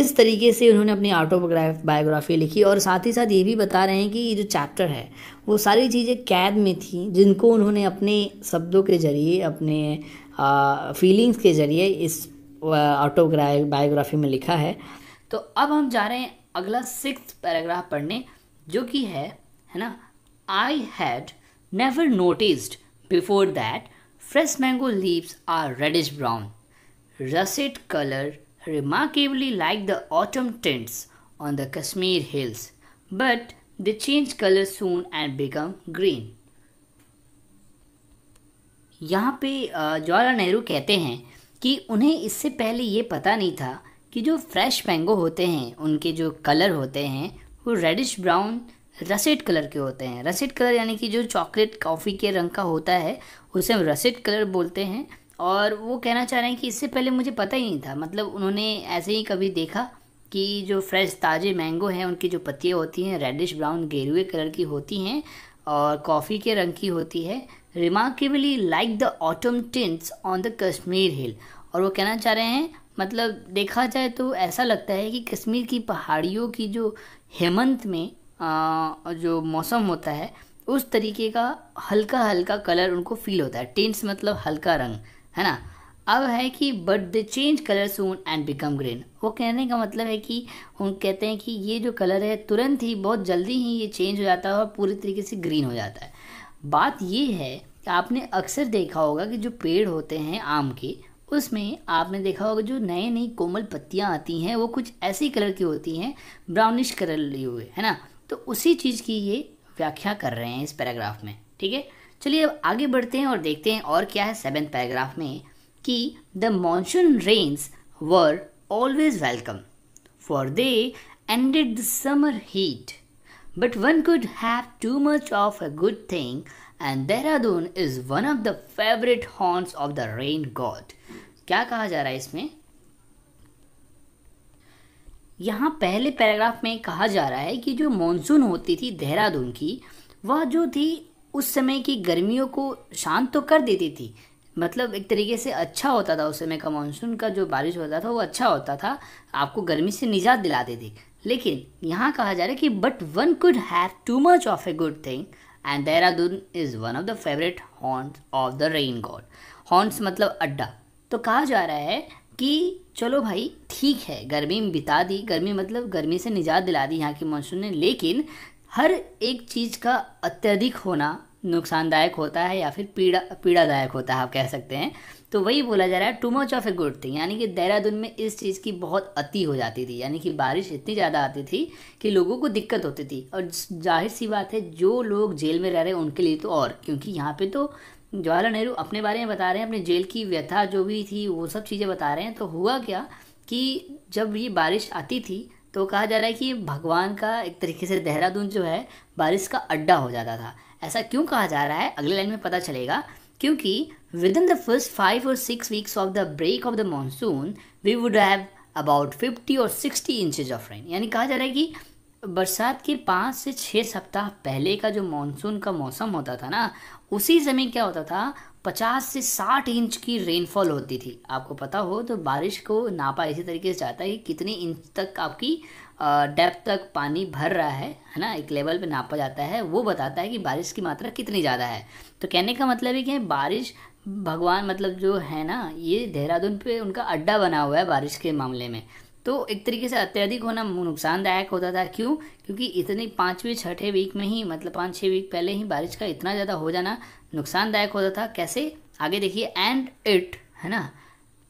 इस तरीके से उन्होंने अपनी ऑटोबायोग्राफ बायोग्राफी लिखी और साथ ही साथ ये भी बता रहे हैं कि ये जो चैप्टर है वो सारी चीज़ें कैद में थी जिनको उन्होंने अपने शब्दों के जरिए अपने आ, फीलिंग्स के जरिए इस ऑटोग्राफ बायोग्राफी में लिखा है तो अब हम जा रहे हैं अगला सिक्स पैराग्राफ पढ़ने जो कि है है ना I had never noticed before that fresh mango leaves are reddish brown. Russet color remarkably like the autumn tints on the Kashmir hills, but they change color soon and become green. यहाँ पे जवाहरलाल नेहरू कहते हैं कि उन्हें इससे पहले ये पता नहीं था कि जो फ्रेश मैंगो होते हैं उनके जो कलर होते हैं वो रेडिश ब्राउन रसेट कलर के होते हैं रसेट कलर यानी कि जो चॉकलेट कॉफ़ी के रंग का होता है उसे हम रसेट कलर बोलते हैं और वो कहना चाह रहे हैं कि इससे पहले मुझे पता ही नहीं था मतलब उन्होंने ऐसे ही कभी देखा कि जो फ्रेश ताज़े मैंगो हैं उनकी जो पत्तियाँ होती हैं रेडिश ब्राउन गेरुए कलर की होती हैं और कॉफ़ी के रंग की होती है remarkably like the autumn tints on the Kashmir hill और वो कहना चाह रहे हैं मतलब देखा जाए तो ऐसा लगता है कि कश्मीर की पहाड़ियों की जो हेमंत में जो मौसम होता है उस तरीके का हल्का हल्का कलर उनको फील होता है टेंट्स मतलब हल्का रंग है ना अब है कि but they change colour soon and become green वो कहने का मतलब है कि उन कहते हैं कि ये जो कलर है तुरंत ही बहुत जल्दी ही ये चेंज हो जाता है और पूरी तरीके से ग्रीन हो जाता है बात ये है कि आपने अक्सर देखा होगा कि जो पेड़ होते हैं आम के उसमें आपने देखा होगा जो नए नई कोमल पत्तियाँ आती हैं वो कुछ ऐसी कलर की होती हैं ब्राउनिश कलर लिए हुए है ना तो उसी चीज़ की ये व्याख्या कर रहे हैं इस पैराग्राफ में ठीक है चलिए अब आगे बढ़ते हैं और देखते हैं और क्या है सेवन पैराग्राफ में कि the monsoon rains were always welcome for they ended the summer heat but one could have too much of a good thing and Dehradun is one of the favourite हॉर्न्स ऑफ द रेन गॉड क्या कहा जा रहा है इसमें यहाँ पहले paragraph में कहा जा रहा है कि जो मानसून होती थी देहरादून की वह जो थी उस समय की गर्मियों को शांत तो कर देती थी मतलब एक तरीके से अच्छा होता था उस समय का मानसून का जो बारिश होता था वो अच्छा होता था आपको गर्मी से निजात दिलाते थी लेकिन यहाँ कहा जा रहा है कि but one could have too much of a good thing and Dehradun is one of the favourite हॉर्न्स of the rain God horns मतलब अड्डा तो कहा जा रहा है कि चलो भाई ठीक है गर्मी में बिता दी गर्मी मतलब गर्मी से निजात दिला दी यहाँ के मानसून ने लेकिन हर एक चीज़ का अत्यधिक होना नुकसानदायक होता है या फिर पीड़ा पीड़ादायक होता है आप कह सकते हैं तो वही बोला जा रहा है too much of a good thing यानी कि देहरादून में इस चीज़ की बहुत अति हो जाती थी यानी कि बारिश इतनी ज़्यादा आती थी कि लोगों को दिक्कत होती थी और जाहिर सी बात है जो लोग जेल में रह रहे हैं उनके लिए तो और क्योंकि यहाँ पे तो जवाहरलाल नेहरू अपने बारे में बता रहे हैं अपने जेल की व्यथा जो भी थी वो सब चीज़ें बता रहे हैं तो हुआ क्या कि जब ये बारिश आती थी तो कहा जा रहा है कि भगवान का एक तरीके से देहरादून जो है बारिश का अड्डा हो जाता था ऐसा क्यों कहा जा रहा है अगले लाइन में पता चलेगा क्योंकि within the first five or six weeks of the break of the monsoon we would have about fifty or sixty inches of rain यानी कहा जा रहा है कि बरसात के पाँच से छः सप्ताह पहले का जो मानसून का मौसम होता था ना उसी समय क्या होता था 50 से 60 इंच की रेनफॉल होती थी आपको पता हो तो बारिश को नापा इसी तरीके से जाता है कि कितने इंच तक आपकी डेप्थ तक पानी भर रहा है है ना एक लेवल पे नापा जाता है वो बताता है कि बारिश की मात्रा कितनी ज़्यादा है तो कहने का मतलब है कि बारिश भगवान मतलब जो है ना ये देहरादून पे उनका अड्डा बना हुआ है बारिश के मामले में तो एक तरीके से अत्यधिक होना नुकसानदायक होता था क्यों क्योंकि इतनी पाँचवीं छठे वीक में ही मतलब पाँच छः वीक पहले ही बारिश का इतना ज़्यादा हो जाना नुकसानदायक होता था कैसे आगे देखिए एंड इट है ना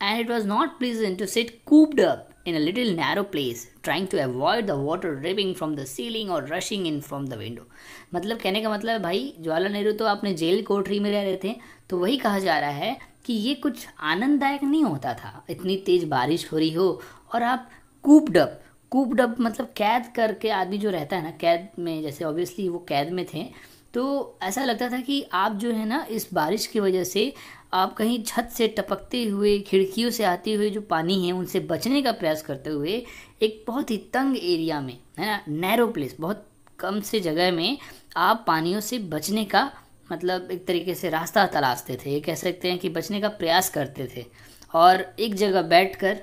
and it was not pleasant to sit cooped up in a little narrow place trying to avoid the water dripping from the ceiling और rushing in from the window मतलब कहने का मतलब भाई जवाहरलाल नेहरू तो अपने जेल कोठरी में रह रहे थे तो वही कहा जा रहा है कि ये कुछ आनंददायक नहीं होता था इतनी तेज़ बारिश हो रही हो और आप कूप्ड अप कूप्ड अप मतलब कैद करके आदमी जो रहता है ना कैद में जैसे ऑब्वियसली वो कैद में थे तो ऐसा लगता था कि आप जो है ना इस बारिश की वजह से आप कहीं छत से टपकते हुए खिड़कियों से आते हुए जो पानी है उनसे बचने का प्रयास करते हुए एक बहुत ही तंग एरिया में है ना नैरो प्लेस बहुत कम से जगह में आप पानियों से बचने का मतलब एक तरीके से रास्ता तलाशते थे ये कह सकते हैं कि बचने का प्रयास करते थे और एक जगह बैठ कर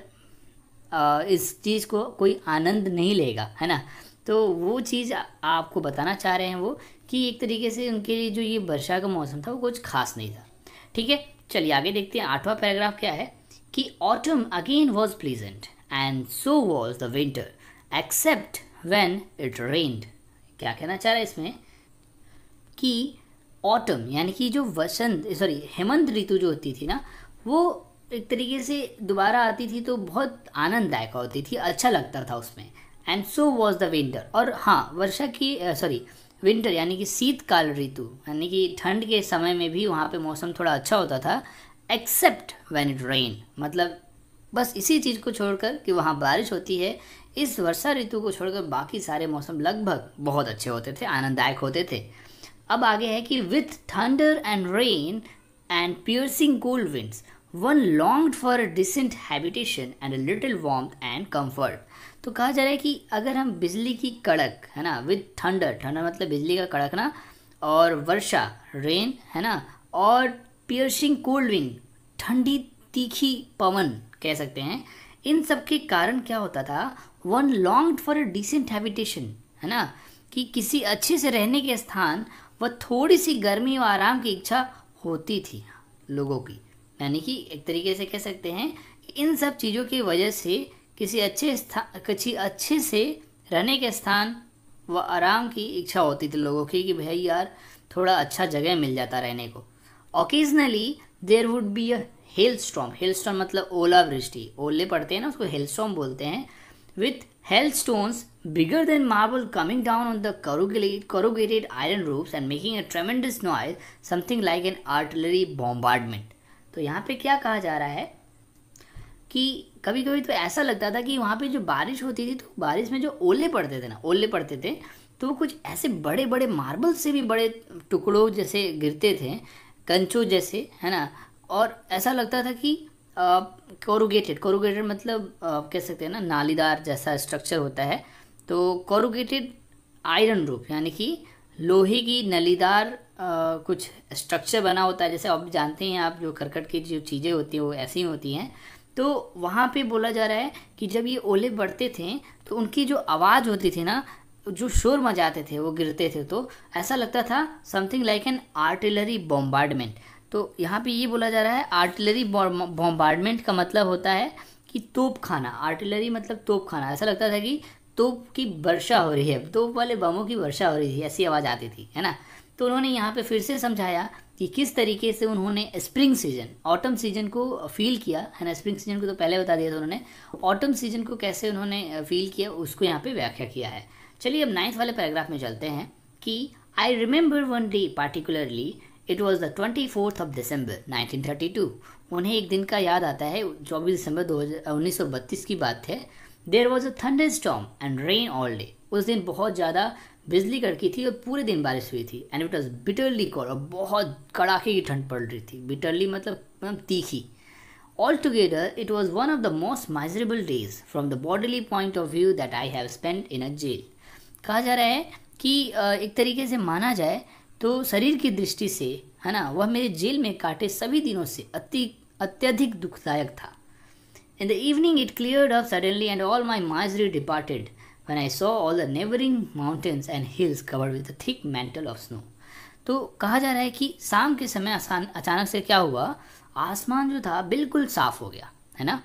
इस चीज़ को कोई आनंद नहीं लेगा है ना तो वो चीज़ आपको बताना चाह रहे हैं वो कि एक तरीके से उनके लिए जो ये वर्षा का मौसम था वो कुछ खास नहीं था ठीक है चलिए आगे देखते हैं आठवां पैराग्राफ क्या है कि autumn again was pleasant and so was the winter except when it rained क्या कहना चाह रहा है इसमें कि ऑटम यानी कि जो वसंत सॉरी हेमंत ऋतु जो होती थी ना वो एक तरीके से दोबारा आती थी तो बहुत आनंददायक होती थी अच्छा लगता था उसमें and so was the winter और हाँ वर्षा की सॉरी विंटर यानी कि शीतकाल ऋतु यानी कि ठंड के समय में भी वहाँ पे मौसम थोड़ा अच्छा होता था एक्सेप्ट वैन इट रेन मतलब बस इसी चीज़ को छोड़कर कि वहाँ बारिश होती है इस वर्षा ऋतु को छोड़कर बाकी सारे मौसम लगभग बहुत अच्छे होते थे आनंददायक होते थे अब आगे है कि with thunder and rain and piercing cold winds one long for a decent habitation and a little warm and comfort तो कहा जा रहा है कि अगर हम बिजली की कड़क है ना विद थंडर ठंडर मतलब बिजली का कड़क ना और वर्षा रेन है ना और पियर्सिंग कोल्ड विंग ठंडी तीखी पवन कह सकते हैं इन सब के कारण क्या होता था one long for a decent habitation है ना कि किसी अच्छे से रहने के स्थान व थोड़ी सी गर्मी व आराम की इच्छा होती थी लोगों की यानी कि एक तरीके से कह सकते हैं इन सब चीज़ों की वजह से किसी अच्छे स्थान किसी अच्छे से रहने के स्थान व आराम की इच्छा होती थी लोगों की कि भाई यार थोड़ा अच्छा जगह मिल जाता रहने को occasionally there would be a hail storm hail storm मतलब ओलावृष्टि ओले पड़ते हैं ना उसको हेल स्टॉम बोलते हैं with hail stones bigger than marble coming down on the corrugate corrugated iron roofs and making a tremendous noise something like an artillery bombardment तो यहाँ पे क्या कहा जा रहा है कि कभी कभी तो ऐसा लगता था कि वहाँ पे जो बारिश होती थी तो बारिश में जो ओले पड़ते थे ना ओले पड़ते थे तो वो कुछ ऐसे बड़े बड़े मार्बल से भी बड़े टुकड़ों जैसे गिरते थे कंचों जैसे है ना और ऐसा लगता था कि कोरोगेटेड कोरोगेटेड मतलब आ, कह सकते हैं ना नालीदार जैसा स्ट्रक्चर होता है तो कोरोगेटेड आयरन रूप यानी कि लोहे की नलीदार कुछ स्ट्रक्चर बना होता है जैसे अब जानते हैं आप जो करकट की जो चीज़ें होती हैं वो ऐसी होती हैं तो वहाँ पे बोला जा रहा है कि जब ये ओले बढ़ते थे तो उनकी जो आवाज़ होती थी ना जो शोर मचाते थे वो गिरते थे तो ऐसा लगता था something like an artillery bombardment तो यहाँ पे ये बोला जा रहा है आर्टिलरी बॉम्बार्डमेंट का मतलब होता है कि तोप खाना आर्टिलरी मतलब तोप खाना ऐसा लगता था कि तोप की वर्षा हो रही है तोप वाले बमों की वर्षा हो रही थी ऐसी आवाज़ आती थी है ना तो उन्होंने यहाँ पे फिर से समझाया कि किस तरीके से उन्होंने स्प्रिंग सीजन ऑटम सीजन को फील किया है ना स्प्रिंग सीजन को तो पहले बता दिया था उन्होंने ऑटम सीजन को कैसे उन्होंने फील किया उसको यहाँ पे व्याख्या किया है चलिए अब नाइन्थ वाले पैराग्राफ में चलते हैं कि I remember one day particularly it was the twenty fourth of December two उन्हें एक दिन का याद आता है चौबीस दिसंबर दो उन्नीस सौ बत्तीस की बात है there was a thunder storm and rain all day उस दिन बहुत ज़्यादा बिजली कड़की थी और पूरे दिन बारिश हुई थी and it was bitterly cold और बहुत कड़ाके की ठंड पड़ रही थी बिटरली मतलब मतलब तीखी all together it was one of the most miserable days from the bodily point of view that I have spend in a jail कहा जा रहा है कि एक तरीके से माना जाए तो शरीर की दृष्टि से है ना वह मेरे जेल में काटे सभी दिनों से अति अत्यधिक दुखदायक था in the evening it clear up suddenly and all my misery departed when I saw all the neighboring mountains and hills covered with a thick mantle of snow. तो कहा जा रहा है कि शाम के समय आसान अचानक से क्या हुआ आसमान जो था बिल्कुल साफ हो गया है ना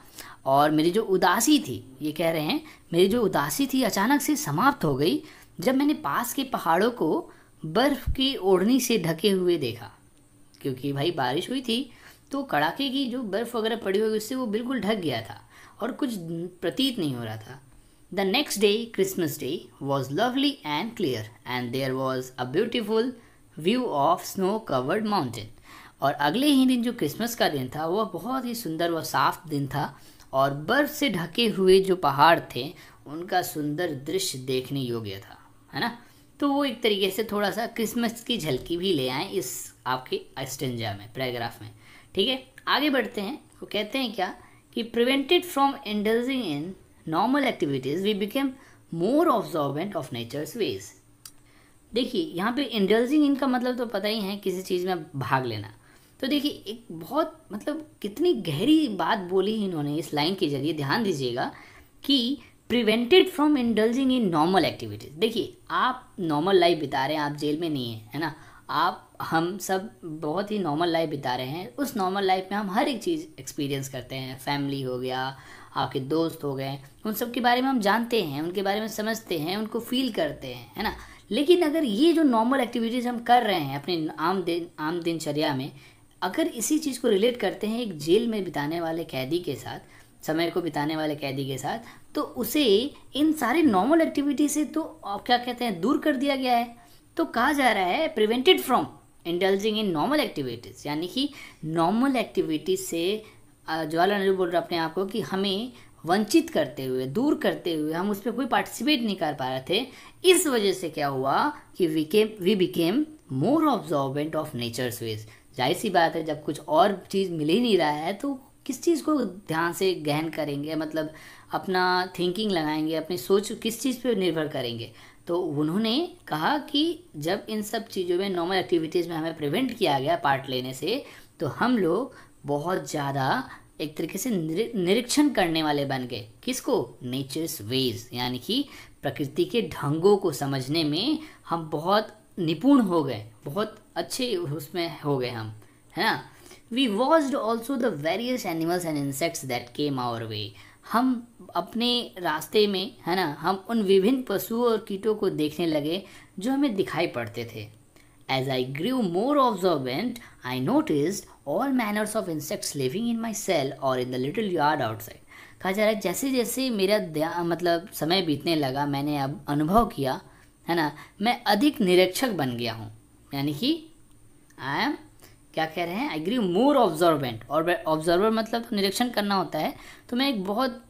और मेरी जो उदासी थी ये कह रहे हैं मेरी जो उदासी थी अचानक से समाप्त हो गई जब मैंने पास के पहाड़ों को बर्फ़ की ओढ़नी से ढके हुए देखा क्योंकि भाई बारिश हुई थी तो कड़ाके की जो बर्फ़ वगैरह पड़ी हुई उससे वो बिल्कुल ढक गया था और कुछ प्रतीत नहीं हो रहा था The next day, Christmas Day, was lovely and clear, and there was a beautiful view of snow covered mountain और अगले ही दिन जो क्रिसमस का दिन था वह बहुत ही सुंदर व साफ दिन था और बर्फ से ढके हुए जो पहाड़ थे उनका सुंदर दृश्य देखने योग्य था है ना तो वो एक तरीके से थोड़ा सा क्रिसमस की झलकी भी ले आए इस आपके एस्टेंजा में पैराग्राफ में ठीक है आगे बढ़ते हैं वो कहते हैं क्या कि prevented from indulging in normal activities we became more absorbent of nature's ways देखिए यहाँ पे इंडल्जिंग इनका मतलब तो पता ही है किसी चीज़ में भाग लेना तो देखिए एक बहुत मतलब कितनी गहरी बात बोली इन्होंने इस लाइन के जरिए ध्यान दीजिएगा कि prevented from indulging in normal activities देखिए आप नॉर्मल लाइफ बिता रहे हैं आप जेल में नहीं है है ना आप हम सब बहुत ही नॉर्मल लाइफ बिता रहे हैं उस नॉर्मल लाइफ में हम हर एक चीज़ एक्सपीरियंस करते हैं फैमिली हो गया आपके दोस्त हो गए उन सब के बारे में हम जानते हैं उनके बारे में समझते हैं उनको फील करते हैं है ना लेकिन अगर ये जो नॉर्मल एक्टिविटीज़ हम कर रहे हैं अपने आम दिन आम दिनचर्या में अगर इसी चीज़ को रिलेट करते हैं एक जेल में बिताने वाले कैदी के साथ समय को बिताने वाले कैदी के साथ तो उसे इन सारे नॉर्मल एक्टिविटी से तो क्या कहते हैं दूर कर दिया गया है तो कहा जा रहा है prevented from indulging in normal activities यानी कि नॉर्मल एक्टिविटीज़ से ज्वाला नेहरू बोल रहे अपने आप को कि हमें वंचित करते हुए दूर करते हुए हम उस पर कोई पार्टिसिपेट नहीं कर पा रहे थे इस वजह से क्या हुआ कि we came we became more absorbent of nature's ways जाहिर सी बात है जब कुछ और चीज़ मिल ही नहीं रहा है तो किस चीज़ को ध्यान से गहन करेंगे मतलब अपना थिंकिंग लगाएंगे अपनी सोच किस चीज़ पे निर्भर करेंगे तो उन्होंने कहा कि जब इन सब चीज़ों में नॉर्मल एक्टिविटीज़ में हमें प्रिवेंट किया गया पार्ट लेने से तो हम लोग बहुत ज़्यादा एक तरीके से निरीक्षण करने वाले बन गए किसको नेचर्स वेज यानी कि प्रकृति के ढंगों को समझने में हम बहुत निपुण हो गए बहुत अच्छे उसमें हो गए हम है ना we watched also the various animals and insects that came our way हम अपने रास्ते में है ना हम उन विभिन्न पशुओं और कीटों को देखने लगे जो हमें दिखाई पड़ते थे As I grew more observant, I noticed all manners of insects living in my cell or in the little yard outside. कहा जा रहा है जैसे जैसे मेरा मतलब समय बीतने लगा मैंने अब अनुभव किया है ना मैं अधिक निरीक्षक बन गया हूँ यानी कि आई एम क्या कह रहे हैं आई ग्री मोर ऑब्जर्वेंट और ऑब्जर्वर मतलब तो निरीक्षण करना होता है तो मैं एक बहुत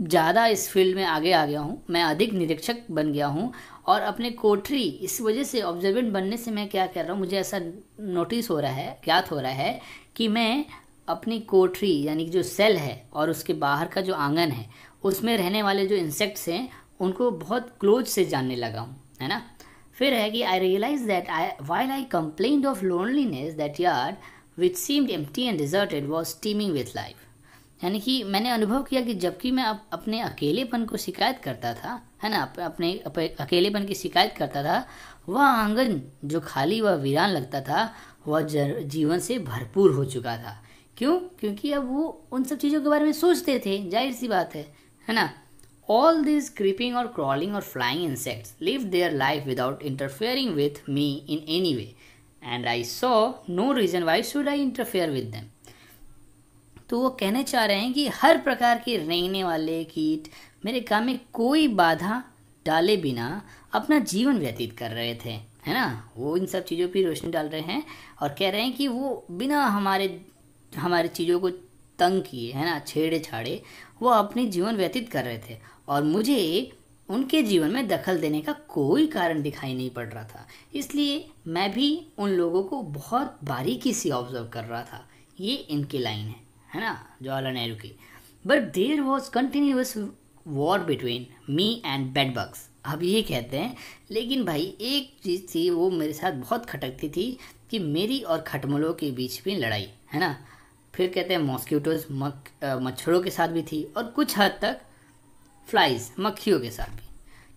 ज़्यादा इस फील्ड में आगे आ गया हूँ मैं अधिक निरीक्षक बन गया हूँ और अपने कोठरी इस वजह से ऑब्जर्वेंट बनने से मैं क्या कर रहा हूँ मुझे ऐसा नोटिस हो रहा है ज्ञात हो रहा है कि मैं अपनी कोठरी यानी कि जो सेल है और उसके बाहर का जो आंगन है उसमें रहने वाले जो इंसेक्ट्स हैं उनको बहुत क्लोज से जानने लगा हूँ है ना फिर है कि I realise that I while I complain of loneliness that yard which seemed empty and deserted was teeming with life यानी कि मैंने अनुभव किया कि जबकि मैं अप, अपने अकेलेपन को शिकायत करता था है ना अप, अपने अप, अकेलेपन की शिकायत करता था वह आंगन जो खाली व वीरान लगता था वह जीवन से भरपूर हो चुका था क्यों क्योंकि अब वो उन सब चीज़ों के बारे में सोचते थे जाहिर सी बात है है ना ऑल दिस क्रीपिंग और क्रॉलिंग और flying insects live their life without interfering with me in any way and I saw no reason why should I interfere with them तो वो कहने चाह रहे हैं कि हर प्रकार के रहने वाले कीट मेरे काम में कोई बाधा डाले बिना अपना जीवन व्यतीत कर रहे थे है ना वो इन सब चीज़ों पर रोशनी डाल रहे हैं और कह रहे हैं कि वो बिना हमारे हमारे चीज़ों को तंग किए है ना छेड़े छाड़े वो अपने जीवन व्यतीत कर रहे थे और मुझे उनके जीवन में दखल देने का कोई कारण दिखाई नहीं पड़ रहा था इसलिए मैं भी उन लोगों को बहुत बारीकी से ऑब्जर्व कर रहा था ये इनकी लाइन है है ना जवाहरलाल नेहरू की but there was continuous war between me and bed bugs अब ये कहते हैं लेकिन भाई एक चीज़ थी वो मेरे साथ बहुत खटकती थी कि मेरी और खटमलों के बीच में लड़ाई है ना फिर कहते हैं मॉस्किटोज मच्छरों के साथ भी थी और कुछ हद तक फ्लाइज मक्खियों के साथ भी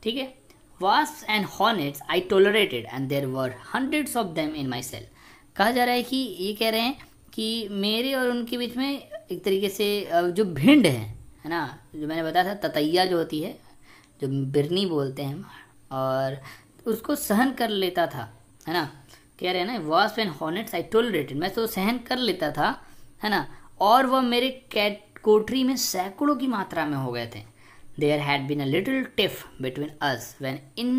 ठीक है wasps and hornets I tolerated and there were hundreds of them in my cell कहा जा रहा है कि ये कह रहे हैं कि मेरे और उनके बीच में एक तरीके से जो भिंड है है ना जो मैंने बताया था ततैया जो होती है जो बिरनी बोलते हैं और उसको सहन कर लेता था है ना कह रहे हैं ना वॉस वेन हॉनेट्स आई टोलरेटेड मैं तो सहन कर लेता था है ना और वह मेरे कैट कोठरी में सैकड़ों की मात्रा में हो गए थे there had been a little tiff between us when in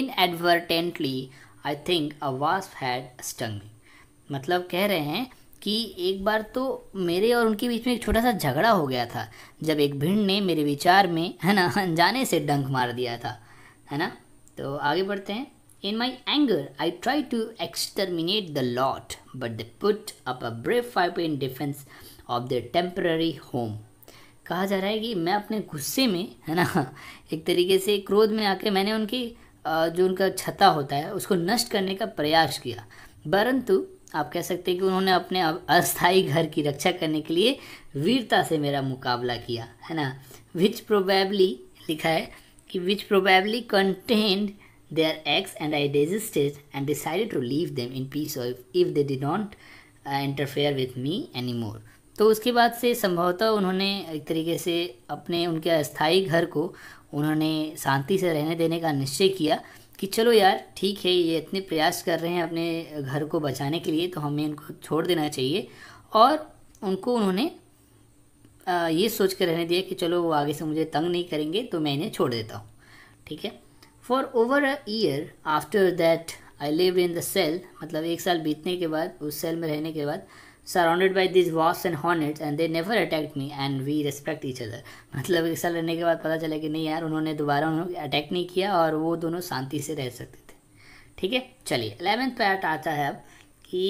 inadvertently I think a wasp had stung मतलब कह रहे हैं कि एक बार तो मेरे और उनके बीच में एक छोटा सा झगड़ा हो गया था जब एक भिंड ने मेरे विचार में है ना अनजाने से डंक मार दिया था है ना तो आगे बढ़ते हैं in my anger I try to exterminate the lot but they put up a brave fight in defence of the temporary home कहा जा रहा है कि मैं अपने गुस्से में है ना एक तरीके से क्रोध में आके मैंने उनकी जो उनका छता होता है उसको नष्ट करने का प्रयास किया परंतु आप कह सकते हैं कि उन्होंने अपने अस्थाई घर की रक्षा करने के लिए वीरता से मेरा मुकाबला किया है ना विच प्रोबेबली लिखा है कि which probably contained their eggs and I desisted and decided to leave them in peace of if they did not interfere with me any more तो उसके बाद से संभवतः उन्होंने एक तरीके से अपने उनके अस्थाई घर को उन्होंने शांति से रहने देने का निश्चय किया कि चलो यार ठीक है ये इतने प्रयास कर रहे हैं अपने घर को बचाने के लिए तो हमें इनको छोड़ देना चाहिए और उनको उन्होंने ये सोच कर रहने दिया कि चलो वो आगे से मुझे तंग नहीं करेंगे तो मैं इन्हें छोड़ देता हूँ ठीक है for over a year after that I live in the cell मतलब एक साल बीतने के बाद उस सेल में रहने के बाद surrounded by these wasps and hornets and they never attacked me and we respect each other मतलब एक साल रहने के बाद पता चला कि नहीं यार उन्होंने दोबारा उन्होंने अटैक नहीं किया और वो दोनों शांति से रह सकते थे ठीक है चलिए एलेवेंथ पैट आता है अब कि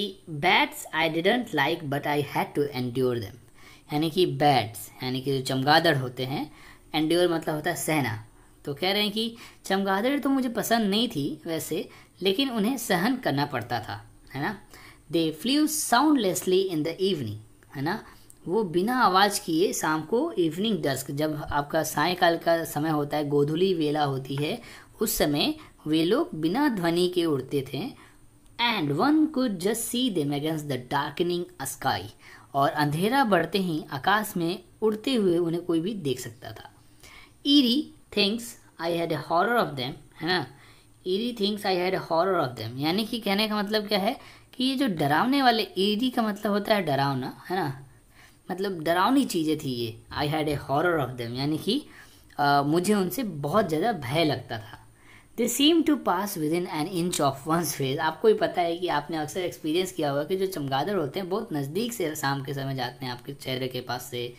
bats I didn't like but I had to endure them यानी कि बैट्स यानी कि जो चमगादड़ होते हैं एंड्योर मतलब होता है सहना तो कह रहे हैं कि चमगादड़ तो मुझे पसंद नहीं थी वैसे लेकिन उन्हें सहन करना पड़ता था है ना they flew soundlessly in the evening है ना वो बिना आवाज़ किए शाम को इवनिंग डस्क जब आपका सायकाल का समय होता है गोधुली वेला होती है उस समय वे लोग बिना ध्वनि के उड़ते थे and one could just see them against the darkening sky और अंधेरा बढ़ते ही आकाश में उड़ते हुए उन्हें कोई भी देख सकता था eerie things I had a horror of them है ना eerie things I had a horror of them यानी कि कहने का मतलब क्या है कि ये जो डरावने वाले एडी का मतलब होता है डरावना है ना मतलब डरावनी चीज़ें थी ये I had a horror of them यानी कि मुझे उनसे बहुत ज़्यादा भय लगता था they seem to pass within an inch of one's face आपको भी पता है कि आपने अक्सर एक्सपीरियंस किया होगा कि जो चमगादड़ होते हैं बहुत नज़दीक से शाम के समय जाते हैं आपके चेहरे के पास से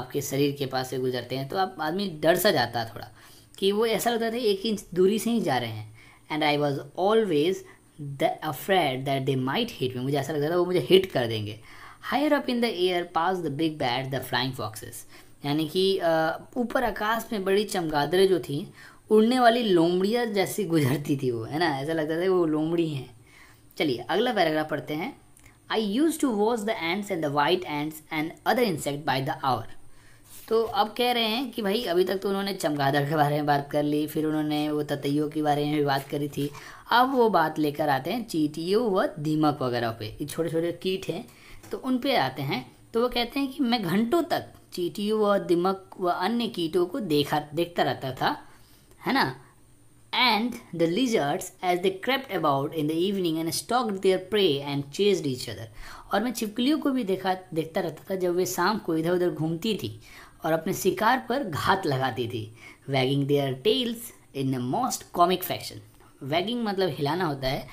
आपके शरीर के पास से गुजरते हैं तो आप आदमी डर सा जाता है थोड़ा कि वो ऐसा लगता था एक इंच दूरी से ही जा रहे हैं and I was always the afraid that they might hit me मुझे ऐसा लगता था वो मुझे हिट कर देंगे higher up in the air past the big bat the flying foxes यानी कि ऊपर आकाश में बड़ी चमगादड़े जो थी उड़ने वाली लोमड़ियाँ जैसी गुजरती थी वो है ना ऐसा लगता था वो लोमड़ी हैं चलिए अगला पैराग्राफ पढ़ते हैं I used to watch the ants and the white ants and other insect by the hour तो अब कह रहे हैं कि भाई अभी तक तो उन्होंने चमगादड़ के बारे में बात कर ली फिर उन्होंने वो ततैयों के बारे में भी बात करी थी अब वो बात लेकर आते हैं चीटियों व दीमक वगैरह पे ये छोटे छोटे कीट हैं तो उन पे आते हैं तो वो कहते हैं कि मैं घंटों तक चीटियों व दीमक व अन्य कीटों को देखा देखता रहता था है ना and the lizards as they crept about in the evening and stalked their prey and chased each other और मैं छिपकलियों को भी देखा देखता रहता था जब वे शाम को इधर उधर घूमती थी और अपने शिकार पर घात लगाती थी wagging their tails in the most comic fashion wagging मतलब हिलाना होता है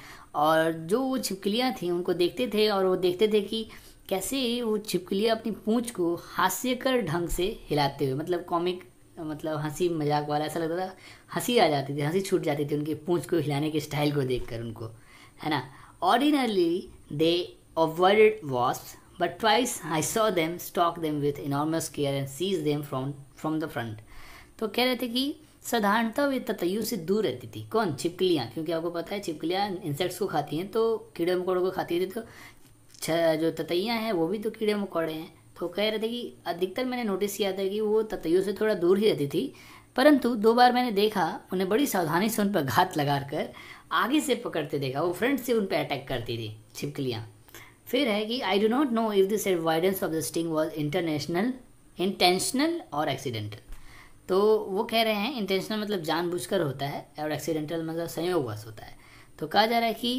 और जो वो छिपकलियाँ थी उनको देखते थे और वो देखते थे कि कैसे वो छिपकलियाँ अपनी पूँछ को हास्यकर ढंग से हिलाते हुए मतलब कॉमिक मतलब हंसी मजाक वाला ऐसा लगता था हंसी आ जाती थी हंसी छूट जाती थी उनकी पूँछ को हिलाने के स्टाइल को देख कर उनको है ना ordinarily they avoided wasp but twice I saw them stalk them with enormous care and seize them from from the front. तो कह रहे थे कि साधारणतः वे ततयु से दूर रहती थी कौन छिपकलियाँ क्योंकि आपको पता है छिपकलियाँ इंसेक्ट्स को खाती हैं तो कीड़े मकोड़ों को खाती थी तो जो ततैयाँ हैं वो भी तो कीड़े मकोड़े हैं तो कह रहे थे कि अधिकतर मैंने नोटिस किया था कि वो ततयु से थोड़ा दूर ही रहती थी परंतु दो बार मैंने देखा उन्हें बड़ी सावधानी से उन पर घात लगा कर आगे से पकड़ते देखा वो फ्रंट से उन पर अटैक करती थी छिपकलियाँ फिर है कि I do not know if this avoidance of the sting was international intentional और एक्सीडेंटल तो वो कह रहे हैं इंटेंशनल मतलब जानबूझकर होता है और एक्सीडेंटल मतलब संयोगवश होता है तो कहा जा रहा है कि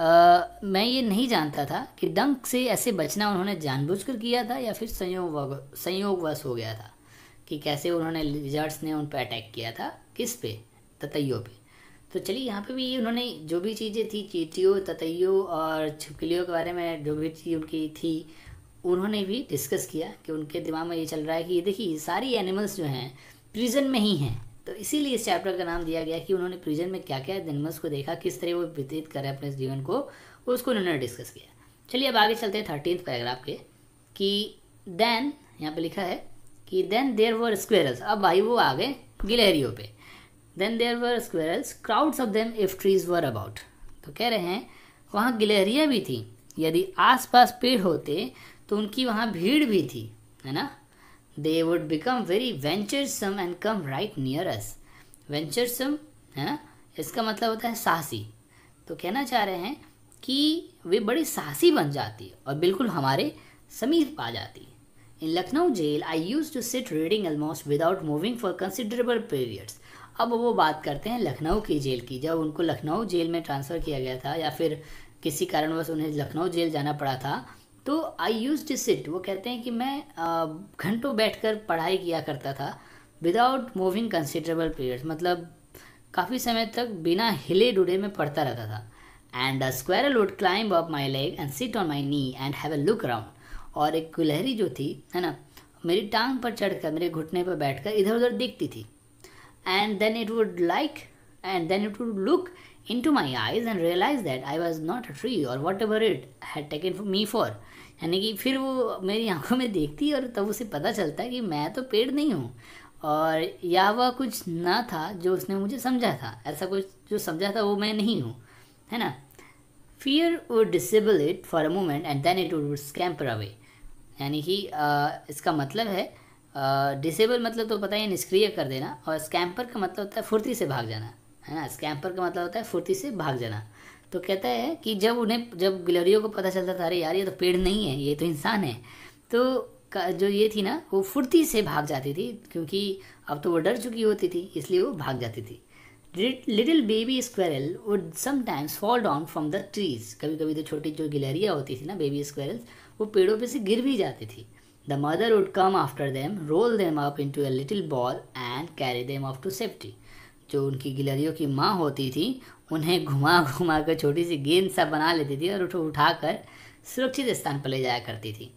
आ, मैं ये नहीं जानता था कि डंक से ऐसे बचना उन्होंने जानबूझकर किया था या फिर संयोग संयोगवश हो गया था कि कैसे उन्होंने लिजर्ट्स ने उन पर अटैक किया था किस पे ततैयों पे तो चलिए यहाँ पे भी उन्होंने जो भी चीज़ें थी चीटियों ततैयों और छिपकलियों के बारे में जो भी चीज़ उनकी थी उन्होंने भी डिस्कस किया कि उनके दिमाग में ये चल रहा है कि ये देखिए सारी एनिमल्स जो हैं प्रिजन में ही हैं तो इसीलिए इस चैप्टर का नाम दिया गया कि उन्होंने प्रिजन में क्या क्या एनिमल्स को देखा किस तरह वो व्यतीत करें अपने जीवन को उसको उन्होंने डिस्कस किया चलिए अब आगे चलते हैं थर्टीन पैराग्राफ के कि देन यहाँ पे लिखा है कि देन देर वर स्क्वेरल्स अब भाई वो आ गए गिलहरियों पर then there were squirrels crowds of them if trees were about तो कह रहे हैं वहाँ गिलहरियाँ भी थी यदि आसपास पेड़ होते तो उनकी वहाँ भीड़ भी थी है ना they would become very venturesome and come right near us venturesome है ना इसका मतलब होता है साहसी तो कहना चाह रहे हैं कि वे बड़ी साहसी बन जाती है और बिल्कुल हमारे समीप आ जाती है in Lucknow jail I used to sit reading almost without moving for considerable periods अब वो बात करते हैं लखनऊ की जेल की जब उनको लखनऊ जेल में ट्रांसफ़र किया गया था या फिर किसी कारणवश उन्हें लखनऊ जेल जाना पड़ा था तो आई यूज टू सिट वो कहते हैं कि मैं घंटों बैठकर पढ़ाई किया करता था विदाउट मूविंग कंसिडरेबल पीरियड्स मतलब काफ़ी समय तक बिना हिले डुले में पढ़ता रहता था and a squirrel would climb up my leg and sit on my knee and have a look around और एक गुलहरी जो थी है ना मेरी टांग पर चढ़कर मेरे घुटने पर बैठकर इधर उधर देखती थी and then it would like and then it would look into my eyes and realize that I was not a tree or whatever it had taken me for यानी कि फिर वो मेरी आंखों में देखती और तब उसे पता चलता है कि मैं तो पेड़ नहीं हूँ और या वह कुछ ना था जो उसने मुझे समझा था ऐसा कुछ जो समझा था वो मैं नहीं हूँ है ना fear would disable it for a moment and then it would scamper away यानी कि इसका मतलब है डिसेबल मतलब तो पता ही निष्क्रिय कर देना और स्कैम्पर का मतलब होता है फुर्ती से भाग जाना है ना स्कैम्पर का मतलब होता है फुर्ती से भाग जाना तो कहता है कि जब उन्हें जब गिलहरियों को पता चलता था अरे यार ये तो पेड़ नहीं है ये तो इंसान है तो जो ये थी ना वो फुर्ती से भाग जाती थी क्योंकि अब तो वो डर चुकी होती थी इसलिए वो भाग जाती थी little baby squirrel would sometimes fall down from the trees कभी कभी तो छोटी जो गिलहरियाँ होती थी ना बेबी स्क्वेरल्स वो पेड़ों पे से गिर भी जाती थी the mother would come after them, roll them up into a little ball and carry them off to safety जो उनकी गिलहरियों की माँ होती थी उन्हें घुमा घुमा कर छोटी सी गेंद सा बना लेती थी और उठो उठा कर सुरक्षित स्थान पर ले जाया करती थी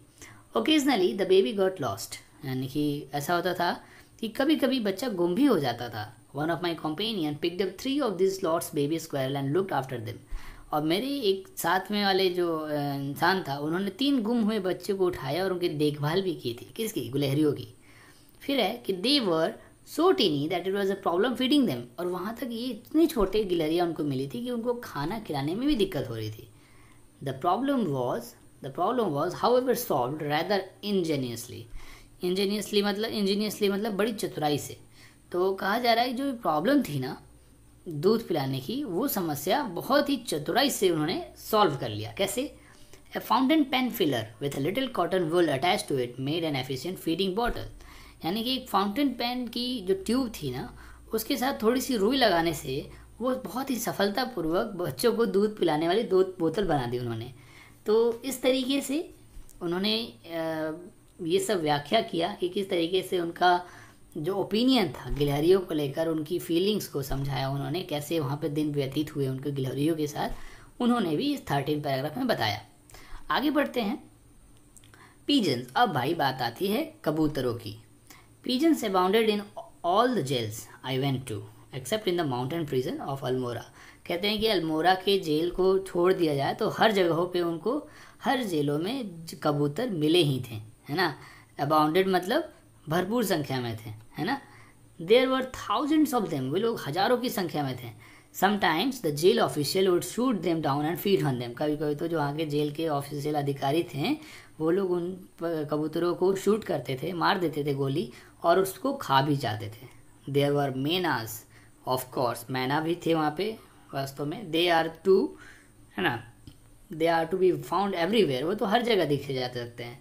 occasionally the baby got lost यानी कि ऐसा होता था कि कभी कभी बच्चा गुम भी हो जाता था one of my companion picked up three of this लॉर्ड्स baby squirrel and look after them और मेरे एक साथ में वाले जो इंसान था उन्होंने तीन गुम हुए बच्चे को उठाया और उनकी देखभाल भी की थी किसकी गुलहरियों की फिर है कि they were so tiny that it was a problem feeding them और वहाँ तक ये इतनी छोटे गिलहरियाँ उनको मिली थी कि उनको खाना खिलाने में भी दिक्कत हो रही थी the problem was the problem was however solved rather ingeniously ingeniously मतलब इंजीनियसली मतलब बड़ी चतुराई से तो कहा जा रहा है जो प्रॉब्लम थी ना दूध पिलाने की वो समस्या बहुत ही चतुराई से उन्होंने सॉल्व कर लिया कैसे a fountain pen filler with a little cotton wool attach to it made an efficient feeding bottle यानी कि एक फाउंटेन पेन की जो ट्यूब थी ना उसके साथ थोड़ी सी रुई लगाने से वो बहुत ही सफलतापूर्वक बच्चों को दूध पिलाने वाली दूध बोतल बना दी उन्होंने तो इस तरीके से उन्होंने ये सब व्याख्या किया कि किस तरीके से उनका जो ओपिनियन था गिलहरियों को लेकर उनकी फीलिंग्स को समझाया उन्होंने कैसे वहाँ पे दिन व्यतीत हुए उनके गिलहरियों के साथ उन्होंने भी इस थर्टीन पैराग्राफ में बताया आगे बढ़ते हैं पीजन्स अब भाई बात आती है कबूतरों की pigeons abounded in all the jails I went to except in the mountain prison of Almora कहते हैं कि अल्मोरा के जेल को छोड़ दिया जाए तो हर जगहों पे उनको हर जेलों में कबूतर मिले ही थे है ना अबाउंडेड मतलब भरपूर संख्या में थे है ना there were thousands of them वे लोग हजारों की संख्या में थे sometimes the jail official would shoot them down and feed on them कभी कभी तो जो आगे जेल के ऑफिशियल अधिकारी थे वो लोग उन कबूतरों को शूट करते थे मार देते थे गोली और उसको खा भी जाते थे there were mynas of course मैना भी थे वहाँ पे वास्तव में दे आर टू है ना they are to be found everywhere वो तो हर जगह दिखे जा सकते हैं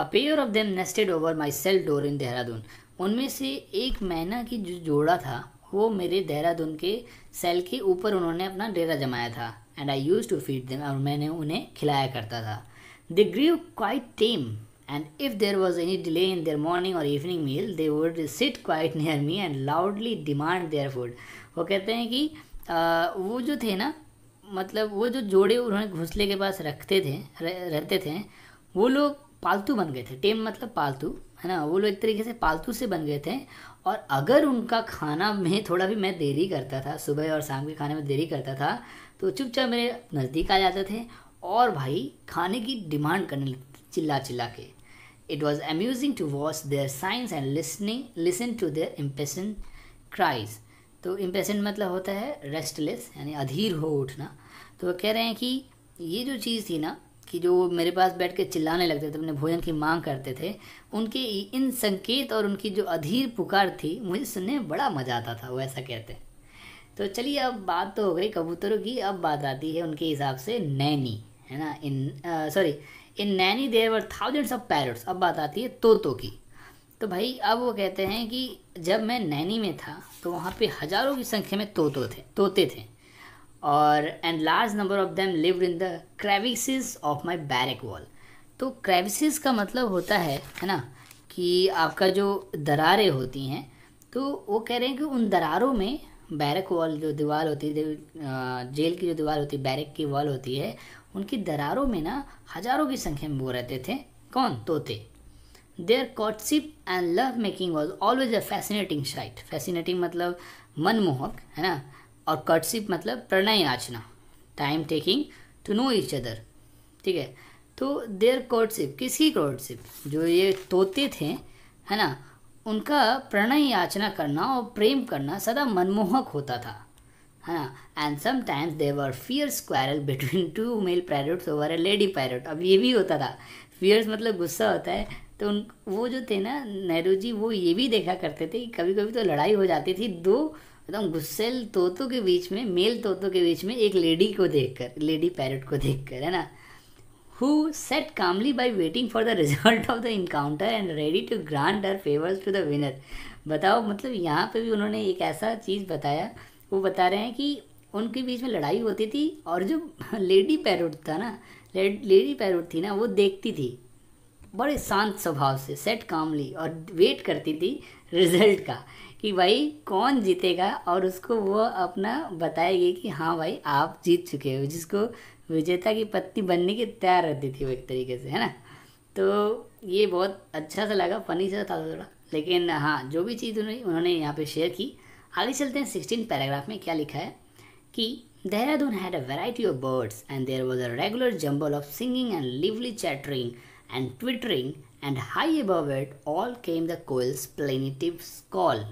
a pair of them nested over my cell door in Dehradun उनमें से एक मैना की जो जोड़ा था वो मेरे देहरादून के सेल के ऊपर उन्होंने अपना डेरा जमाया था and I used to feed them और मैंने उन्हें खिलाया करता था they grew quite tame and if there was any delay in their morning और evening meal they would sit quite near me and loudly demand their food वो कहते हैं कि आ, वो जो थे ना मतलब वो जो जोड़े उन्होंने घोंसले के पास रखते थे रहते थे वो लोग पालतू बन गए थे टेम मतलब पालतू है ना वो लोग एक तरीके से पालतू से बन गए थे और अगर उनका खाना में थोड़ा भी मैं देरी करता था सुबह और शाम के खाने में देरी करता था तो चुपचाप मेरे नज़दीक आ जाते थे और भाई खाने की डिमांड करने चिल्ला चिल्ला के it was amusing to watch their signs and listening listen to their impatient cries तो इम्पेशन मतलब होता है रेस्टलेस यानी अधीर हो उठना तो कह रहे हैं कि ये जो चीज़ थी ना कि जो मेरे पास बैठ के चिल्लाने लगते थे अपने भोजन की मांग करते थे उनके इन संकेत और उनकी जो अधीर पुकार थी मुझे सुनने में बड़ा मज़ा आता था वो ऐसा कहते हैं तो चलिए अब बात तो हो गई कबूतरों की अब बात आती है उनके हिसाब से नैनी है ना in sorry in Naini there were thousands of parrots अब बात आती है तोतों की तो भाई अब वो कहते हैं कि जब मैं नैनी में था तो वहाँ पे हज़ारों की संख्या में तोतों थे तोते थे और and large number of them live in the crevices of my barrack wall तो क्रेविसिस का मतलब होता है है ना कि आपका जो दरारें होती हैं तो वो कह रहे हैं कि उन दरारों में बैरक वॉल जो दीवार होती है जेल की जो दीवार होती है बैरक की वॉल होती है उनकी दरारों में ना हजारों की संख्या में वो रहते थे कौन तोते their courtship and love making was always a fascinating sight fascinating मतलब मनमोहक है ना और कटसिप मतलब प्रणय याचना time taking to know each other ठीक है तो देयर कोर्टशिप किसकी कोर्टशिप जो ये तोते थे है ना उनका प्रणय याचना करना और प्रेम करना सदा मनमोहक होता था है ना and sometimes there were fierce quarrel between two male parrots over a lady parrot अब ये भी होता था फियर्स मतलब गुस्सा होता है तो उन वो जो थे ना नेहरू जी वो ये भी देखा करते थे कि कभी कभी तो लड़ाई हो जाती थी दो एकदम मतलब गुस्सेल तोतों के बीच में मेल तोतों के बीच में एक लेडी को देखकर लेडी पैरट को देखकर है ना who sat calmly by waiting for the result of the encounter and ready to grant her favours to the winner बताओ मतलब यहाँ पे भी उन्होंने एक ऐसा चीज़ बताया वो बता रहे हैं कि उनके बीच में लड़ाई होती थी और जो लेडी पैरोट था ना लेडी पैरोट थी ना वो देखती थी बड़े शांत स्वभाव से सेट कामली और वेट करती थी रिजल्ट का कि भाई कौन जीतेगा और उसको वो अपना बताएगी कि हाँ भाई आप जीत चुके हो जिसको विजेता की पत्नी बनने की तैयार रहती थी वो एक तरीके से है ना तो ये बहुत अच्छा सा लगा फनी सा था थोड़ा लेकिन हाँ जो भी चीज़ उन्होंने उन्होंने यहाँ पे शेयर की आगे चलते हैं सिक्सटीन पैराग्राफ में क्या लिखा है कि Dehradun had a variety of birds and there was a regular jumble of singing and lively chattering and twittering and high above it all came the koel's plaintive call